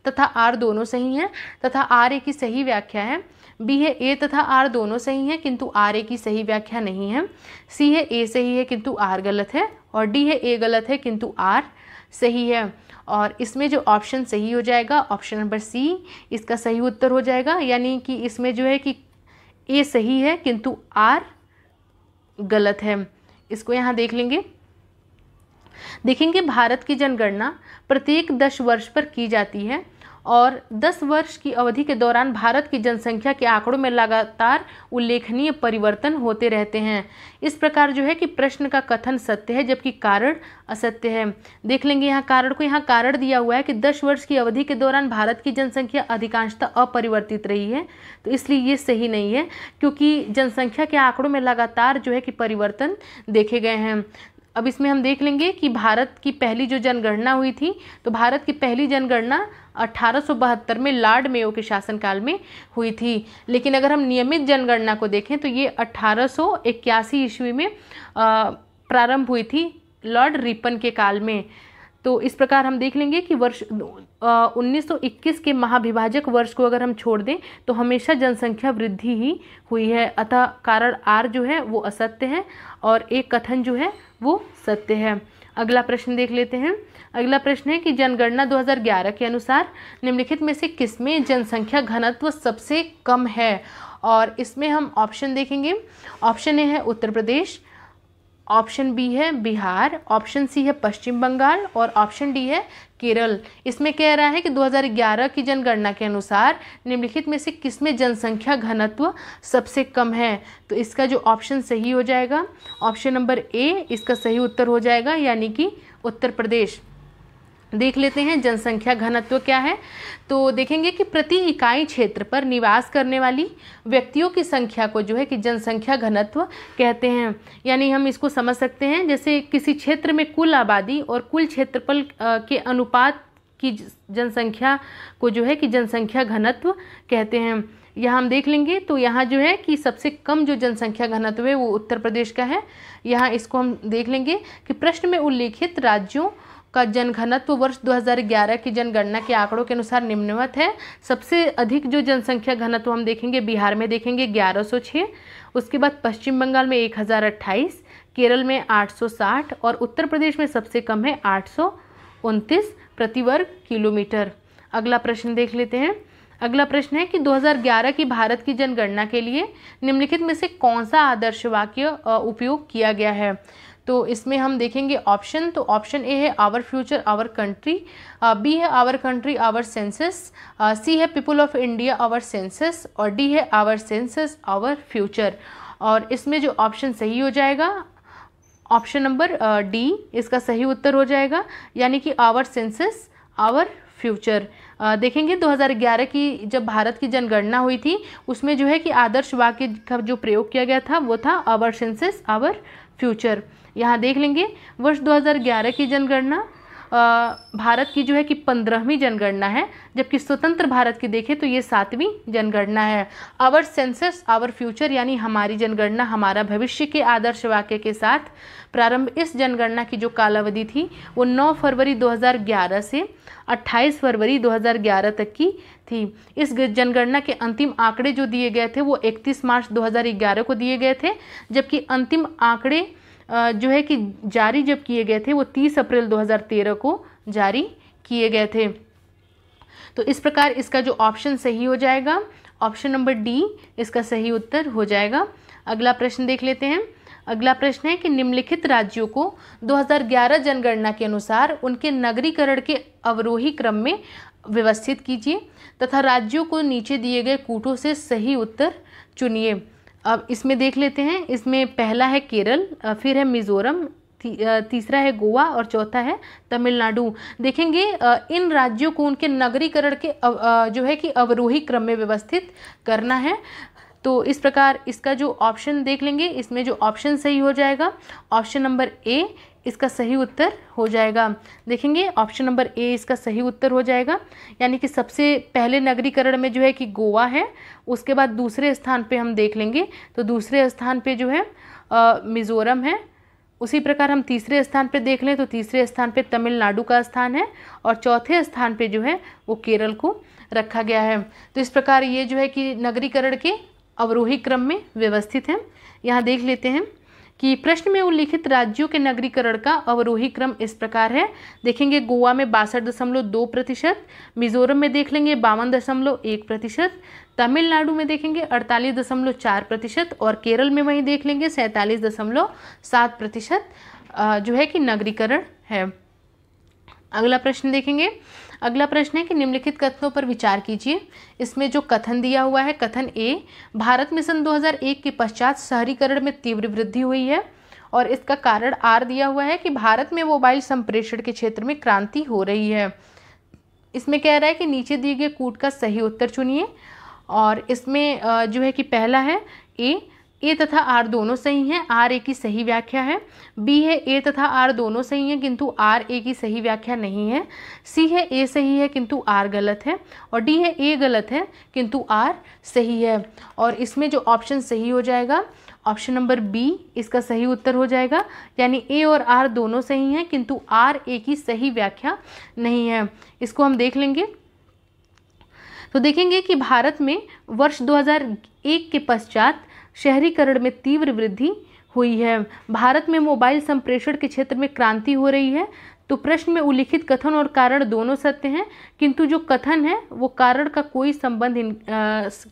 S1: तथा आर दोनों सही हैं तथा आर ए की सही व्याख्या है बी है ए तथा आर दोनों सही हैं किंतु आर ए की सही व्याख्या नहीं है सी है ए सही है किंतु आर गलत है और डी है ए गलत है किंतु आर सही है और इसमें जो ऑप्शन सही हो जाएगा ऑप्शन नंबर सी इसका सही उत्तर हो जाएगा यानी कि इसमें जो है कि ए सही है किंतु आर गलत है इसको यहाँ देख लेंगे देखेंगे भारत की जनगणना प्रत्येक दस वर्ष पर की जाती है और 10 वर्ष की अवधि के दौरान भारत की जनसंख्या के आंकड़ों में लगातार उल्लेखनीय परिवर्तन होते रहते हैं इस प्रकार जो है कि प्रश्न का कथन सत्य है जबकि कारण असत्य है देख लेंगे यहाँ कारण को यहाँ कारण दिया हुआ है कि दस वर्ष की अवधि के दौरान भारत की जनसंख्या अधिकांशतः अपरिवर्तित रही है तो इसलिए ये सही नहीं है क्योंकि जनसंख्या के आंकड़ों में लगातार जो है कि परिवर्तन देखे गए हैं अब इसमें हम देख लेंगे कि भारत की पहली जो जनगणना हुई थी तो भारत की पहली जनगणना अठारह में लॉर्ड मेयो के शासनकाल में हुई थी लेकिन अगर हम नियमित जनगणना को देखें तो ये 1881 ईस्वी में प्रारंभ हुई थी लॉर्ड रिपन के काल में तो इस प्रकार हम देख लेंगे कि वर्ष उन्नीस के महाविभाजक वर्ष को अगर हम छोड़ दें तो हमेशा जनसंख्या वृद्धि ही हुई है अतः कारण आर जो है वो असत्य है और एक कथन जो है वो सत्य है अगला प्रश्न देख लेते हैं अगला प्रश्न है कि जनगणना 2011 के अनुसार निम्नलिखित में से किसमें जनसंख्या घनत्व सबसे कम है और इसमें हम ऑप्शन देखेंगे ऑप्शन ए है उत्तर प्रदेश ऑप्शन बी है बिहार ऑप्शन सी है पश्चिम बंगाल और ऑप्शन डी है केरल इसमें कह रहा है कि 2011 की जनगणना के अनुसार निम्नलिखित में से किसमें जनसंख्या घनत्व सबसे कम है तो इसका जो ऑप्शन सही हो जाएगा ऑप्शन नंबर ए इसका सही उत्तर हो जाएगा यानी कि उत्तर प्रदेश देख लेते हैं जनसंख्या घनत्व क्या है तो देखेंगे कि प्रति इकाई क्षेत्र पर निवास करने वाली व्यक्तियों की संख्या को जो है कि जनसंख्या घनत्व कहते हैं यानी हम इसको समझ सकते हैं जैसे किसी क्षेत्र में कुल आबादी और कुल क्षेत्रफल के अनुपात की जनसंख्या को जो है कि जनसंख्या घनत्व कहते हैं यहाँ हम देख लेंगे तो यहाँ जो है कि सबसे कम जो जनसंख्या घनत्व है वो उत्तर प्रदेश का है यहाँ इसको हम देख लेंगे कि प्रश्न में उल्लेखित राज्यों का जनघनत्व वर्ष 2011 की जनगणना के आंकड़ों के अनुसार निम्नवत है सबसे अधिक जो जनसंख्या घनत्व हम देखेंगे बिहार में देखेंगे 1106 उसके बाद पश्चिम बंगाल में एक केरल में 860 और उत्तर प्रदेश में सबसे कम है आठ प्रति वर्ग किलोमीटर अगला प्रश्न देख लेते हैं अगला प्रश्न है कि 2011 की भारत की जनगणना के लिए निम्नलिखित में से कौन सा आदर्श वाक्य उपयोग किया गया है तो इसमें हम देखेंगे ऑप्शन तो ऑप्शन ए है our future our country B है our country our senses C है people of India our senses और डी है आवर सेंसेस आवर फ्यूचर और इसमें जो ऑप्शन सही हो जाएगा ऑप्शन नंबर डी इसका सही उत्तर हो जाएगा यानी कि आवर सेंसेस आवर फ्यूचर देखेंगे 2011 की जब भारत की जनगणना हुई थी उसमें जो है कि आदर्श वाक्य का जो प्रयोग किया गया था वो था आवर सेंसेस आवर फ्यूचर यहाँ देख लेंगे वर्ष 2011 की जनगणना भारत की जो है कि पंद्रहवीं जनगणना है जबकि स्वतंत्र भारत की देखें तो ये सातवीं जनगणना है आवर सेंसस आवर फ्यूचर यानी हमारी जनगणना हमारा भविष्य के आदर्श वाक्य के साथ प्रारंभ इस जनगणना की जो कालावधि थी वो 9 फरवरी 2011 से 28 फरवरी 2011 तक की थी इस जनगणना के अंतिम आंकड़े जो दिए गए थे वो 31 मार्च 2011 को दिए गए थे जबकि अंतिम आंकड़े जो है कि जारी जब किए गए थे वो 30 अप्रैल 2013 को जारी किए गए थे तो इस प्रकार इसका जो ऑप्शन सही हो जाएगा ऑप्शन नंबर डी इसका सही उत्तर हो जाएगा अगला प्रश्न देख लेते हैं अगला प्रश्न है कि निम्नलिखित राज्यों को 2011 जनगणना के अनुसार उनके नगरीकरण के अवरोही क्रम में व्यवस्थित कीजिए तथा राज्यों को नीचे दिए गए कूटों से सही उत्तर चुनिए अब इसमें देख लेते हैं इसमें पहला है केरल फिर है मिज़ोरम तीसरा है गोवा और चौथा है तमिलनाडु देखेंगे इन राज्यों को उनके नगरीकरण के जो है कि अवरोही क्रम में व्यवस्थित करना है तो इस प्रकार इसका जो ऑप्शन देख लेंगे इसमें जो ऑप्शन सही हो जाएगा ऑप्शन नंबर ए इसका सही उत्तर हो जाएगा देखेंगे ऑप्शन नंबर ए इसका सही उत्तर हो जाएगा यानी कि सबसे पहले नगरीकरण में जो है कि गोवा है उसके बाद दूसरे स्थान पे हम देख लेंगे तो दूसरे स्थान पे जो है मिज़ोरम है उसी प्रकार हम तीसरे स्थान पे देख लें तो तीसरे स्थान पे तमिलनाडु का स्थान है और चौथे स्थान पर जो है वो केरल को रखा गया है तो इस प्रकार ये जो है कि नगरीकरण के अवरोही क्रम में व्यवस्थित हैं यहाँ देख लेते हैं कि प्रश्न में उल्लिखित राज्यों के नगरीकरण का अवरोही क्रम इस प्रकार है देखेंगे गोवा में बासठ दशमलव दो प्रतिशत मिजोरम में देख लेंगे बावन दशमलव एक प्रतिशत तमिलनाडु में देखेंगे अड़तालीस दशमलव चार प्रतिशत और केरल में वहीं देख लेंगे सैंतालीस दशमलव सात प्रतिशत जो है कि नगरीकरण है अगला प्रश्न देखेंगे अगला प्रश्न है कि निम्नलिखित कथनों पर विचार कीजिए इसमें जो कथन दिया हुआ है कथन ए भारत में सन 2001 के पश्चात शहरीकरण में तीव्र वृद्धि हुई है और इसका कारण आर दिया हुआ है कि भारत में मोबाइल संप्रेषण के क्षेत्र में क्रांति हो रही है इसमें कह रहा है कि नीचे दिए गए कूट का सही उत्तर चुनिए और इसमें जो है कि पहला है ए ए तथा आर दोनों सही हैं आर ए की सही व्याख्या है बी है ए तथा आर दोनों सही हैं किंतु आर ए की सही व्याख्या नहीं है सी है ए सही है किंतु आर गलत है और डी है ए गलत है किंतु आर सही है और इसमें जो ऑप्शन सही हो जाएगा ऑप्शन नंबर बी इसका सही उत्तर हो जाएगा यानी ए और आर दोनों सही हैं किंतु आर ए की सही व्याख्या नहीं है इसको हम देख लेंगे तो देखेंगे कि भारत में वर्ष 2001 के पश्चात शहरीकरण में तीव्र वृद्धि हुई है भारत में मोबाइल संप्रेषण के क्षेत्र में क्रांति हो रही है तो प्रश्न में उल्लिखित कथन और कारण दोनों सत्य हैं किंतु जो कथन है वो कारण का कोई संबंध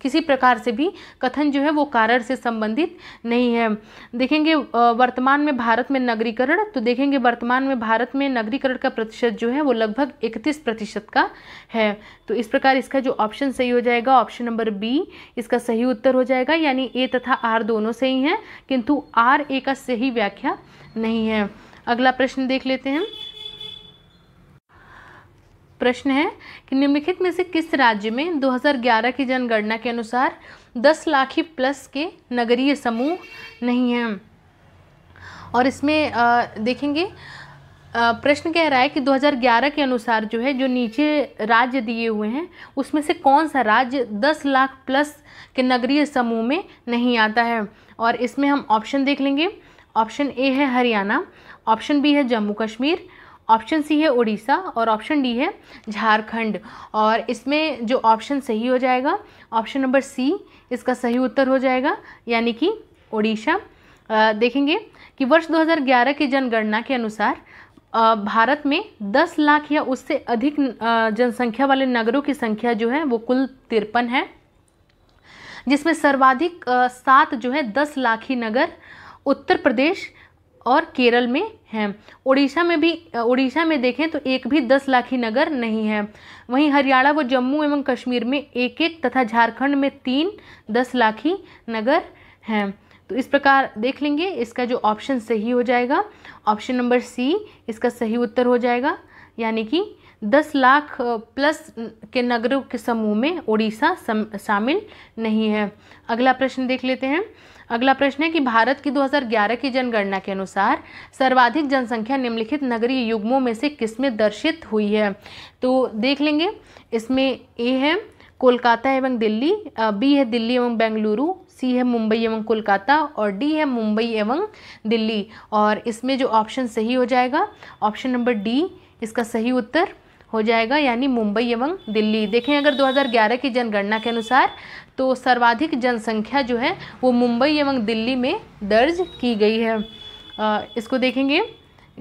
S1: किसी प्रकार से भी कथन जो है वो कारण से संबंधित नहीं है देखेंगे वर्तमान में भारत में नगरीकरण तो देखेंगे वर्तमान में भारत में नगरीकरण का प्रतिशत जो है वो लगभग इकतीस प्रतिशत का है तो इस प्रकार इसका जो ऑप्शन सही हो जाएगा ऑप्शन नंबर बी इसका सही उत्तर हो जाएगा यानी ए तथा आर दोनों सही हैं किंतु आर ए का सही व्याख्या नहीं है अगला प्रश्न देख लेते हैं प्रश्न है कि निम्नलिखित में से किस राज्य में 2011 की जनगणना के अनुसार 10 लाख ही प्लस के नगरीय समूह नहीं हैं और इसमें आ, देखेंगे प्रश्न कह रहा है कि 2011 के अनुसार जो है जो नीचे राज्य दिए हुए हैं उसमें से कौन सा राज्य 10 लाख प्लस के नगरीय समूह में नहीं आता है और इसमें हम ऑप्शन देख लेंगे ऑप्शन ए है हरियाणा ऑप्शन बी है जम्मू कश्मीर ऑप्शन सी है उड़ीसा और ऑप्शन डी है झारखंड और इसमें जो ऑप्शन सही हो जाएगा ऑप्शन नंबर सी इसका सही उत्तर हो जाएगा यानी कि उड़ीसा देखेंगे कि वर्ष 2011 की जनगणना के अनुसार भारत में 10 लाख या उससे अधिक जनसंख्या वाले नगरों की संख्या जो है वो कुल तिरपन है जिसमें सर्वाधिक सात जो है दस लाख ही नगर उत्तर प्रदेश और केरल में हैं उड़ीसा में भी उड़ीसा में देखें तो एक भी दस लाख ही नगर नहीं है वहीं हरियाणा व जम्मू एवं कश्मीर में एक एक तथा झारखंड में तीन दस लाखी नगर हैं तो इस प्रकार देख लेंगे इसका जो ऑप्शन सही हो जाएगा ऑप्शन नंबर सी इसका सही उत्तर हो जाएगा यानी कि दस लाख प्लस के नगरों के समूह में उड़ीसा शामिल नहीं है अगला प्रश्न देख लेते हैं अगला प्रश्न है कि भारत की 2011 की जनगणना के अनुसार सर्वाधिक जनसंख्या निम्नलिखित नगरीय युग्मों में से किसमें दर्शित हुई है तो देख लेंगे इसमें ए है कोलकाता एवं दिल्ली बी है दिल्ली एवं बेंगलुरु सी है मुंबई एवं कोलकाता और डी है मुंबई एवं दिल्ली और इसमें जो ऑप्शन सही हो जाएगा ऑप्शन नंबर डी इसका सही उत्तर हो जाएगा यानी मुंबई एवं दिल्ली देखें अगर 2011 की जनगणना के अनुसार तो सर्वाधिक जनसंख्या जो है वो मुंबई एवं दिल्ली में दर्ज की गई है इसको देखेंगे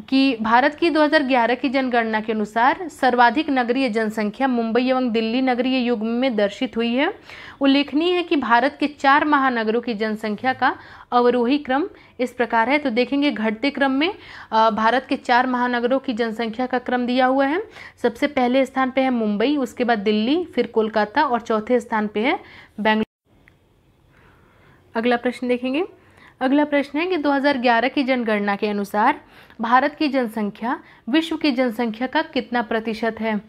S1: कि भारत की 2011 की जनगणना के अनुसार सर्वाधिक नगरीय जनसंख्या मुंबई एवं दिल्ली नगरीय युग में दर्शित हुई है उल्लेखनीय है कि भारत के चार महानगरों की जनसंख्या का अवरोही क्रम इस प्रकार है तो देखेंगे घटते क्रम में भारत के चार महानगरों की जनसंख्या का क्रम दिया हुआ है सबसे पहले स्थान पे है मुंबई उसके बाद दिल्ली फिर कोलकाता और चौथे स्थान पे है बेंगलुरु अगला प्रश्न देखेंगे अगला प्रश्न है कि 2011 की जनगणना के अनुसार भारत की जनसंख्या विश्व की जनसंख्या का कितना प्रतिशत है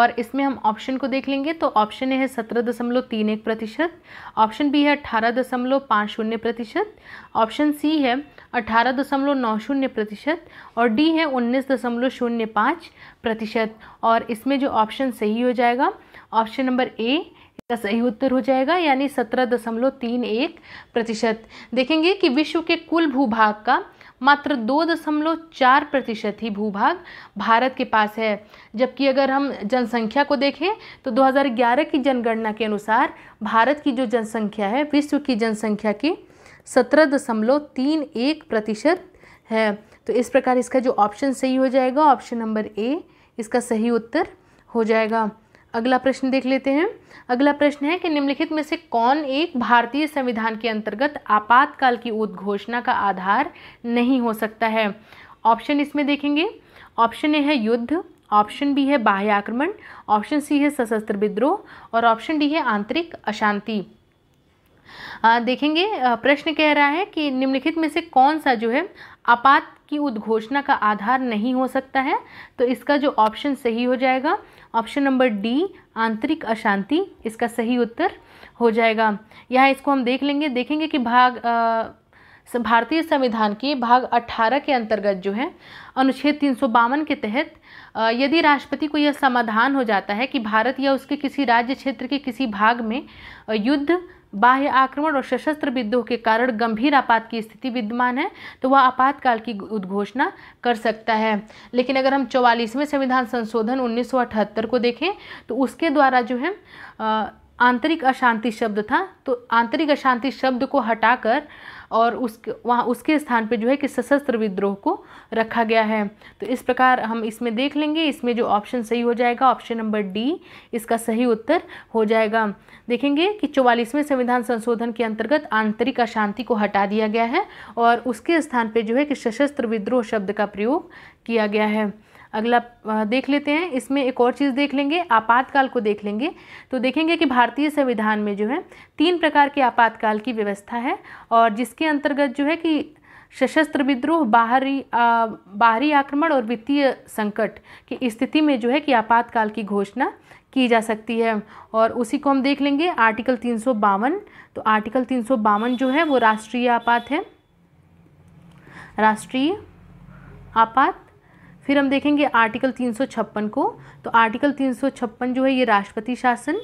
S1: और इसमें हम ऑप्शन को देख लेंगे तो ऑप्शन ए है सत्रह दशमलव तीन एक प्रतिशत ऑप्शन बी है अठारह दशमलव पाँच शून्य प्रतिशत ऑप्शन सी है अठारह दशमलव नौ शून्य प्रतिशत और डी है उन्नीस दशमलव शून्य पाँच प्रतिशत और इसमें जो ऑप्शन सही हो जाएगा ऑप्शन नंबर ए का सही उत्तर हो जाएगा यानी सत्रह दशमलव तीन एक प्रतिशत देखेंगे कि विश्व के कुल भूभाग का मात्र दो दशमलव चार प्रतिशत ही भूभाग भारत के पास है जबकि अगर हम जनसंख्या को देखें तो 2011 की जनगणना के अनुसार भारत की जो जनसंख्या है विश्व की जनसंख्या की सत्रह दशमलव तीन एक प्रतिशत है तो इस प्रकार इसका जो ऑप्शन सही हो जाएगा ऑप्शन नंबर ए इसका सही उत्तर हो जाएगा अगला प्रश्न देख लेते हैं अगला प्रश्न है कि निम्नलिखित में से कौन एक भारतीय संविधान के अंतर्गत आपातकाल की उद्घोषणा का आधार नहीं हो सकता है ऑप्शन इसमें देखेंगे ऑप्शन ए है युद्ध ऑप्शन बी है बाह्य आक्रमण ऑप्शन सी है सशस्त्र विद्रोह और ऑप्शन डी है आंतरिक अशांति देखेंगे प्रश्न कह रहा है कि निम्नलिखित में से कौन सा जो है आपात की उद्घोषणा का आधार नहीं हो सकता है तो इसका जो ऑप्शन सही हो जाएगा ऑप्शन नंबर डी आंतरिक अशांति इसका सही उत्तर हो जाएगा यहाँ इसको हम देख लेंगे देखेंगे कि भाग भारतीय संविधान के भाग 18 के अंतर्गत जो है अनुच्छेद तीन के तहत यदि राष्ट्रपति को यह समाधान हो जाता है कि भारत या उसके किसी राज्य क्षेत्र के किसी भाग में युद्ध बाह्य आक्रमण और सशस्त्र विद्रोह के कारण गंभीर आपात की स्थिति विद्यमान है तो वह आपातकाल की उद्घोषणा कर सकता है लेकिन अगर हम चौवालीसवें संविधान संशोधन उन्नीस को देखें तो उसके द्वारा जो है आंतरिक अशांति शब्द था तो आंतरिक अशांति शब्द को हटाकर और उस वहाँ उसके स्थान पे जो है कि सशस्त्र विद्रोह को रखा गया है तो इस प्रकार हम इसमें देख लेंगे इसमें जो ऑप्शन सही हो जाएगा ऑप्शन नंबर डी इसका सही उत्तर हो जाएगा देखेंगे कि चौवालीसवें संविधान संशोधन के अंतर्गत आंतरिक अशांति को हटा दिया गया है और उसके स्थान पर जो है कि सशस्त्र विद्रोह शब्द का प्रयोग किया गया है अगला देख लेते हैं इसमें एक और चीज़ देख लेंगे आपातकाल को देख लेंगे तो देखेंगे कि भारतीय संविधान में जो है तीन प्रकार के आपातकाल की व्यवस्था है और जिसके अंतर्गत जो है कि सशस्त्र विद्रोह बाहरी आ, बाहरी आक्रमण और वित्तीय संकट की स्थिति में जो है कि आपातकाल की घोषणा की जा सकती है और उसी को हम देख लेंगे आर्टिकल तीन तो आर्टिकल तीन जो है वो राष्ट्रीय आपात है राष्ट्रीय आपात फिर हम देखेंगे आर्टिकल तीन को तो आर्टिकल तीन जो है ये राष्ट्रपति शासन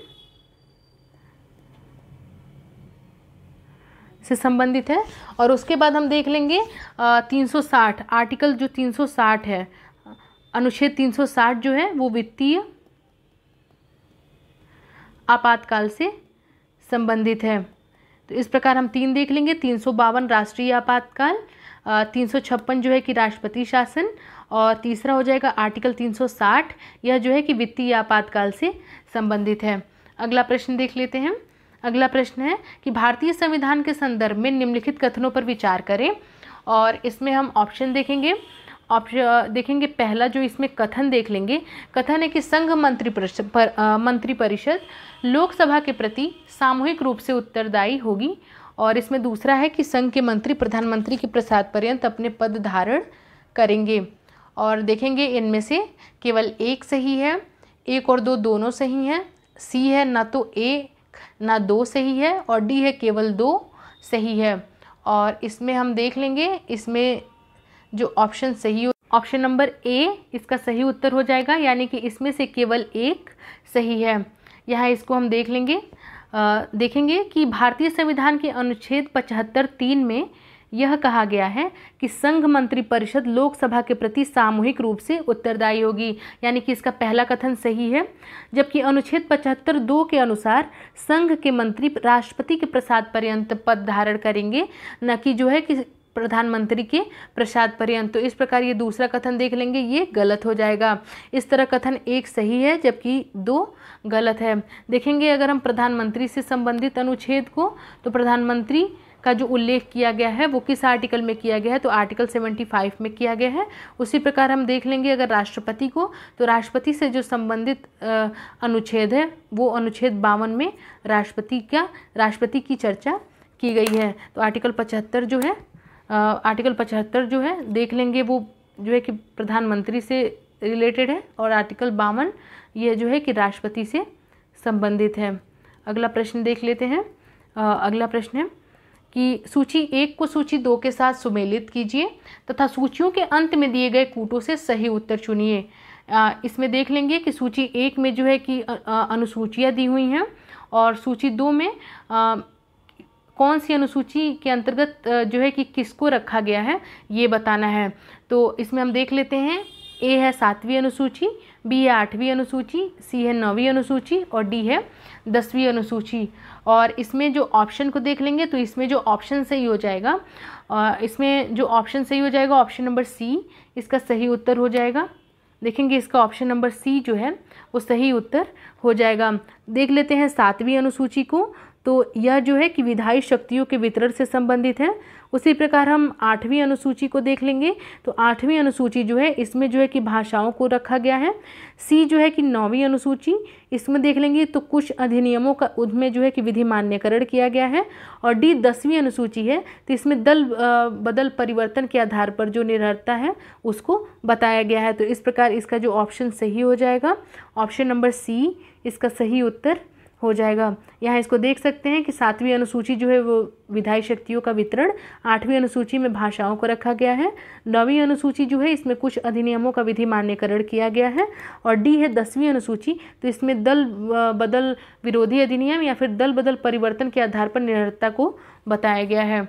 S1: से संबंधित है और उसके बाद हम देख लेंगे तीन सौ साठ आर्टिकल जो तीन सौ साठ है अनुच्छेद तीन सौ साठ जो है वो वित्तीय आपातकाल से संबंधित है तो इस प्रकार हम तीन देख लेंगे तीन सौ बावन राष्ट्रीय आपातकाल तीन जो है कि राष्ट्रपति शासन और तीसरा हो जाएगा आर्टिकल 360 यह जो है कि वित्तीय आपातकाल से संबंधित है अगला प्रश्न देख लेते हैं अगला प्रश्न है कि भारतीय संविधान के संदर्भ में निम्नलिखित कथनों पर विचार करें और इसमें हम ऑप्शन देखेंगे ऑप्शन देखेंगे पहला जो इसमें कथन देख लेंगे कथन है कि संघ मंत्री परिषद पर, लोकसभा के प्रति सामूहिक रूप से उत्तरदायी होगी और इसमें दूसरा है कि संघ के मंत्री प्रधानमंत्री के प्रसाद पर्यंत अपने पद धारण करेंगे और देखेंगे इनमें से केवल एक सही है एक और दो दोनों सही हैं सी है ना तो एक ना दो सही है और डी है केवल दो सही है और इसमें हम देख लेंगे इसमें जो ऑप्शन सही ऑप्शन नंबर ए इसका सही उत्तर हो जाएगा यानी कि इसमें से केवल एक सही है यहाँ इसको हम देख लेंगे देखेंगे कि भारतीय संविधान के अनुच्छेद पचहत्तर तीन में यह कहा गया है कि संघ मंत्री परिषद लोकसभा के प्रति सामूहिक रूप से उत्तरदायी होगी यानी कि इसका पहला कथन सही है जबकि अनुच्छेद पचहत्तर दो के अनुसार संघ के मंत्री राष्ट्रपति के प्रसाद पर्यंत पद धारण करेंगे न कि जो है कि प्रधानमंत्री के प्रसाद पर्यंत तो इस प्रकार ये दूसरा कथन देख लेंगे ये गलत हो जाएगा इस तरह कथन एक सही है जबकि दो गलत है देखेंगे अगर हम प्रधानमंत्री से संबंधित अनुच्छेद को तो प्रधानमंत्री का जो उल्लेख किया गया है वो किस आर्टिकल में किया गया है तो आर्टिकल 75 में किया गया है उसी प्रकार हम देख लेंगे अगर राष्ट्रपति को तो राष्ट्रपति से जो संबंधित अनुच्छेद है वो अनुच्छेद बावन में राष्ट्रपति का राष्ट्रपति की चर्चा की गई है तो आर्टिकल पचहत्तर जो है आर्टिकल पचहत्तर जो है देख लेंगे वो जो है कि प्रधानमंत्री से रिलेटेड है और आर्टिकल बावन ये जो है कि राष्ट्रपति से संबंधित है अगला प्रश्न देख लेते हैं आ, अगला प्रश्न है कि सूची एक को सूची दो के साथ सुमेलित कीजिए तथा सूचियों के अंत में दिए गए कूटों से सही उत्तर चुनिए इसमें देख लेंगे कि सूची एक में जो है कि अनुसूचियाँ दी हुई हैं और सूची दो में कौन सी अनुसूची के अंतर्गत जो है कि किसको रखा गया है ये बताना है तो इसमें हम देख लेते हैं ए है सातवीं अनुसूची बी है आठवीं अनुसूची सी है नौवीं अनुसूची और डी है दसवीं अनुसूची और इसमें जो ऑप्शन को देख लेंगे तो इसमें जो ऑप्शन सही हो जाएगा इसमें जो ऑप्शन सही हो जाएगा ऑप्शन नंबर सी इसका सही उत्तर हो जाएगा देखेंगे इसका ऑप्शन नंबर सी जो है वो सही उत्तर हो जाएगा देख लेते हैं सातवीं अनुसूची को तो यह जो है कि विधायी शक्तियों के वितरण से संबंधित है उसी प्रकार हम आठवीं अनुसूची को देख लेंगे तो आठवीं अनुसूची जो है इसमें जो है कि भाषाओं को रखा गया है सी जो है कि नौवीं अनुसूची इसमें देख लेंगे तो कुछ अधिनियमों का उसमें जो है कि विधि मान्यकरण किया गया है और डी दसवीं अनुसूची है तो इसमें दल बदल परिवर्तन के आधार पर जो निर्भरता है उसको बताया गया है तो इस प्रकार इसका जो ऑप्शन सही हो जाएगा ऑप्शन नंबर सी इसका सही उत्तर हो जाएगा यहाँ इसको देख सकते हैं कि सातवीं अनुसूची जो है वो विधायी शक्तियों का वितरण आठवीं अनुसूची में भाषाओं को रखा गया है नौवीं अनुसूची जो है इसमें कुछ अधिनियमों का विधि मान्यकरण किया गया है और डी है दसवीं अनुसूची तो इसमें दल बदल विरोधी अधिनियम या फिर दल बदल परिवर्तन के आधार पर निर्भरता को बताया गया है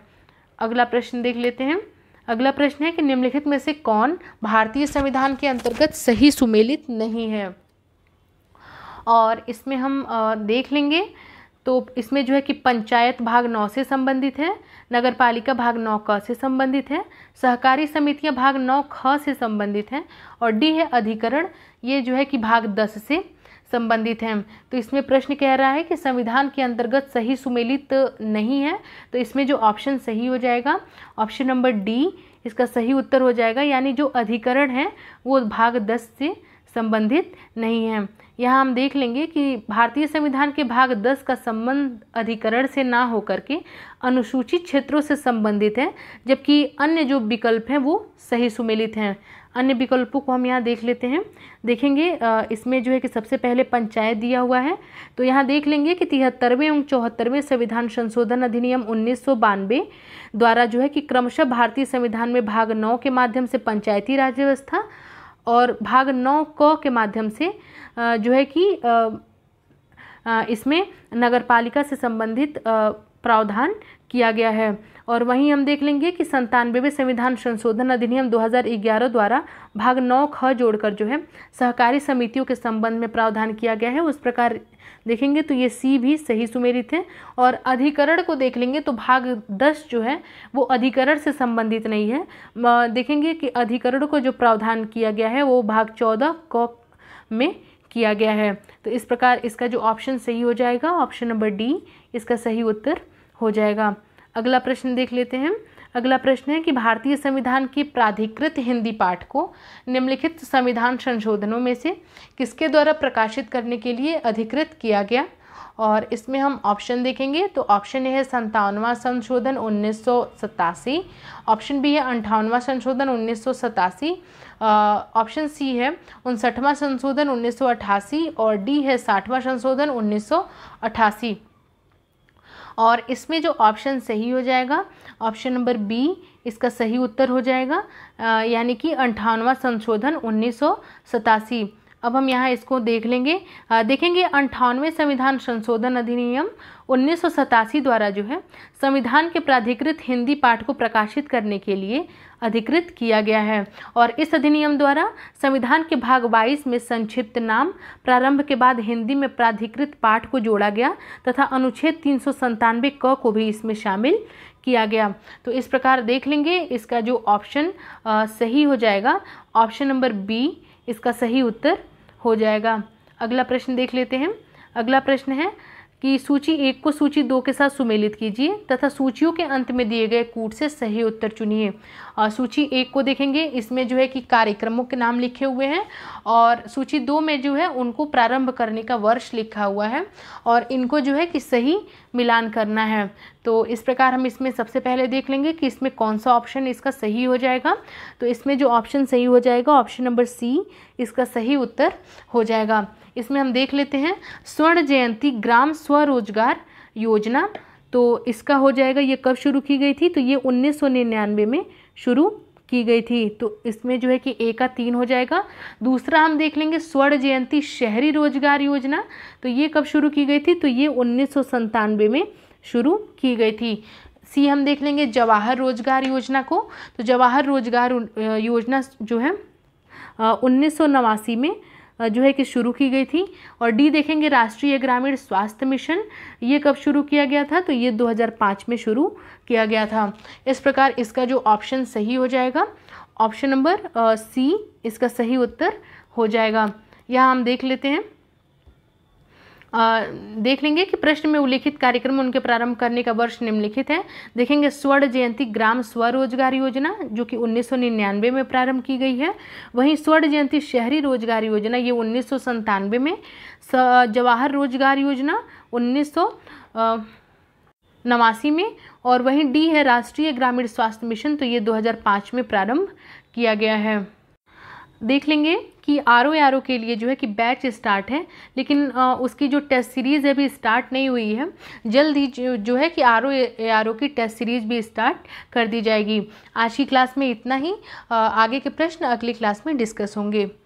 S1: अगला प्रश्न देख लेते हैं अगला प्रश्न है कि निम्नलिखित में से कौन भारतीय संविधान के अंतर्गत सही सुमेलित नहीं है और इसमें हम देख लेंगे तो इसमें जो है कि पंचायत भाग नौ से संबंधित है नगर पालिका भाग नौ क से संबंधित है सहकारी समितियां भाग नौ ख से संबंधित हैं और डी है अधिकरण ये जो है कि भाग दस से संबंधित हैं तो इसमें प्रश्न कह रहा है कि संविधान के अंतर्गत सही सुमेलित नहीं है तो इसमें जो ऑप्शन सही हो जाएगा ऑप्शन नंबर डी इसका सही उत्तर हो जाएगा यानी जो अधिकरण है वो भाग दस से संबंधित नहीं है यहाँ हम देख लेंगे कि भारतीय संविधान के भाग दस का संबंध अधिकरण से ना होकर के अनुसूचित क्षेत्रों से संबंधित है जबकि अन्य जो विकल्प हैं वो सही सुमेलित हैं अन्य विकल्पों को हम यहाँ देख लेते हैं देखेंगे इसमें जो है कि सबसे पहले पंचायत दिया हुआ है तो यहाँ देख लेंगे कि तिहत्तरवें एवं चौहत्तरवें संविधान संशोधन अधिनियम उन्नीस द्वारा जो है कि क्रमशः भारतीय संविधान में भाग नौ के माध्यम से पंचायती राज व्यवस्था और भाग नौ क के माध्यम से जो है कि इसमें नगरपालिका से संबंधित प्रावधान किया गया है और वहीं हम देख लेंगे कि संतानवेवे संविधान संशोधन अधिनियम 2011 द्वारा भाग नौ ख जोड़कर जो है सहकारी समितियों के संबंध में प्रावधान किया गया है उस प्रकार देखेंगे तो ये सी भी सही सुमेरित है और अधिकरण को देख लेंगे तो भाग दस जो है वो अधिकरण से संबंधित नहीं है देखेंगे कि अधिकरण को जो प्रावधान किया गया है वो भाग चौदह क में किया गया है तो इस प्रकार इसका जो ऑप्शन सही हो जाएगा ऑप्शन नंबर डी इसका सही उत्तर हो जाएगा अगला प्रश्न देख लेते हैं अगला प्रश्न है कि भारतीय संविधान की प्राधिकृत हिंदी पाठ को निम्नलिखित संविधान संशोधनों में से किसके द्वारा प्रकाशित करने के लिए अधिकृत किया गया और इसमें हम ऑप्शन देखेंगे तो ऑप्शन ए है संतावनवा संशोधन उन्नीस ऑप्शन बी है अंठावनवा संशोधन उन्नीस ऑप्शन सी है उनसठवां संशोधन उन्नीस और डी है साठवां संशोधन उन्नीस और इसमें जो ऑप्शन सही हो जाएगा ऑप्शन नंबर बी इसका सही उत्तर हो जाएगा यानी कि अंठानवा संशोधन उन्नीस अब हम यहाँ इसको देख लेंगे आ, देखेंगे अंठानवे संविधान संशोधन अधिनियम उन्नीस द्वारा जो है संविधान के प्राधिकृत हिंदी पाठ को प्रकाशित करने के लिए अधिकृत किया गया है और इस अधिनियम द्वारा संविधान के भाग बाईस में संक्षिप्त नाम प्रारंभ के बाद हिंदी में प्राधिकृत पाठ को जोड़ा गया तथा अनुच्छेद तीन सौ क को भी इसमें शामिल किया गया तो इस प्रकार देख लेंगे इसका जो ऑप्शन सही हो जाएगा ऑप्शन नंबर बी इसका सही उत्तर हो जाएगा अगला प्रश्न देख लेते हैं अगला प्रश्न है कि सूची एक को सूची दो के साथ सुमेलित कीजिए तथा सूचियों के अंत में दिए गए कूट से सही उत्तर चुनिए और सूची एक को देखेंगे इसमें जो है कि कार्यक्रमों के नाम लिखे हुए हैं और सूची दो में जो है उनको प्रारंभ करने का वर्ष लिखा हुआ है और इनको जो है कि सही मिलान करना है तो इस प्रकार हम इसमें सबसे पहले देख लेंगे कि इसमें कौन सा ऑप्शन इसका सही हो जाएगा तो इसमें जो ऑप्शन सही हो जाएगा ऑप्शन नंबर सी इसका सही उत्तर हो जाएगा इसमें हम देख लेते हैं स्वर्ण जयंती ग्राम स्वरोजगार योजना तो इसका हो जाएगा ये कब शुरू की गई थी तो ये उन्नीस में शुरू की गई थी तो इसमें जो है कि ए का तीन हो जाएगा दूसरा हम देख लेंगे स्वर्ण जयंती शहरी रोजगार योजना तो ये कब शुरू की गई थी तो ये उन्नीस में शुरू की गई थी सी हम देख लेंगे जवाहर रोजगार योजना को तो जवाहर रोजगार योजना जो है उन्नीस में जो है कि शुरू की गई थी और डी देखेंगे राष्ट्रीय ग्रामीण स्वास्थ्य मिशन ये कब शुरू किया गया था तो ये 2005 में शुरू किया गया था इस प्रकार इसका जो ऑप्शन सही हो जाएगा ऑप्शन नंबर सी इसका सही उत्तर हो जाएगा यह हम देख लेते हैं देख लेंगे कि प्रश्न में उल्लिखित कार्यक्रम उनके प्रारंभ करने का वर्ष निम्नलिखित है देखेंगे स्वर्ण जयंती ग्राम स्वरोजगार योजना जो कि 1999 में प्रारंभ की गई है वहीं स्वर्ण जयंती शहरी रोजगार योजना ये उन्नीस में जवाहर रोजगार योजना उन्नीस नवासी में और वहीं डी है राष्ट्रीय ग्रामीण स्वास्थ्य मिशन तो ये 2005 में प्रारंभ किया गया है देख लेंगे कि आर ओ ओ के लिए जो है कि बैच स्टार्ट है लेकिन आ, उसकी जो टेस्ट सीरीज़ है अभी स्टार्ट नहीं हुई है जल्द ही जो, जो है कि आर ओ की टेस्ट सीरीज़ भी स्टार्ट कर दी जाएगी आज की क्लास में इतना ही आ, आगे के प्रश्न अगली क्लास में डिस्कस होंगे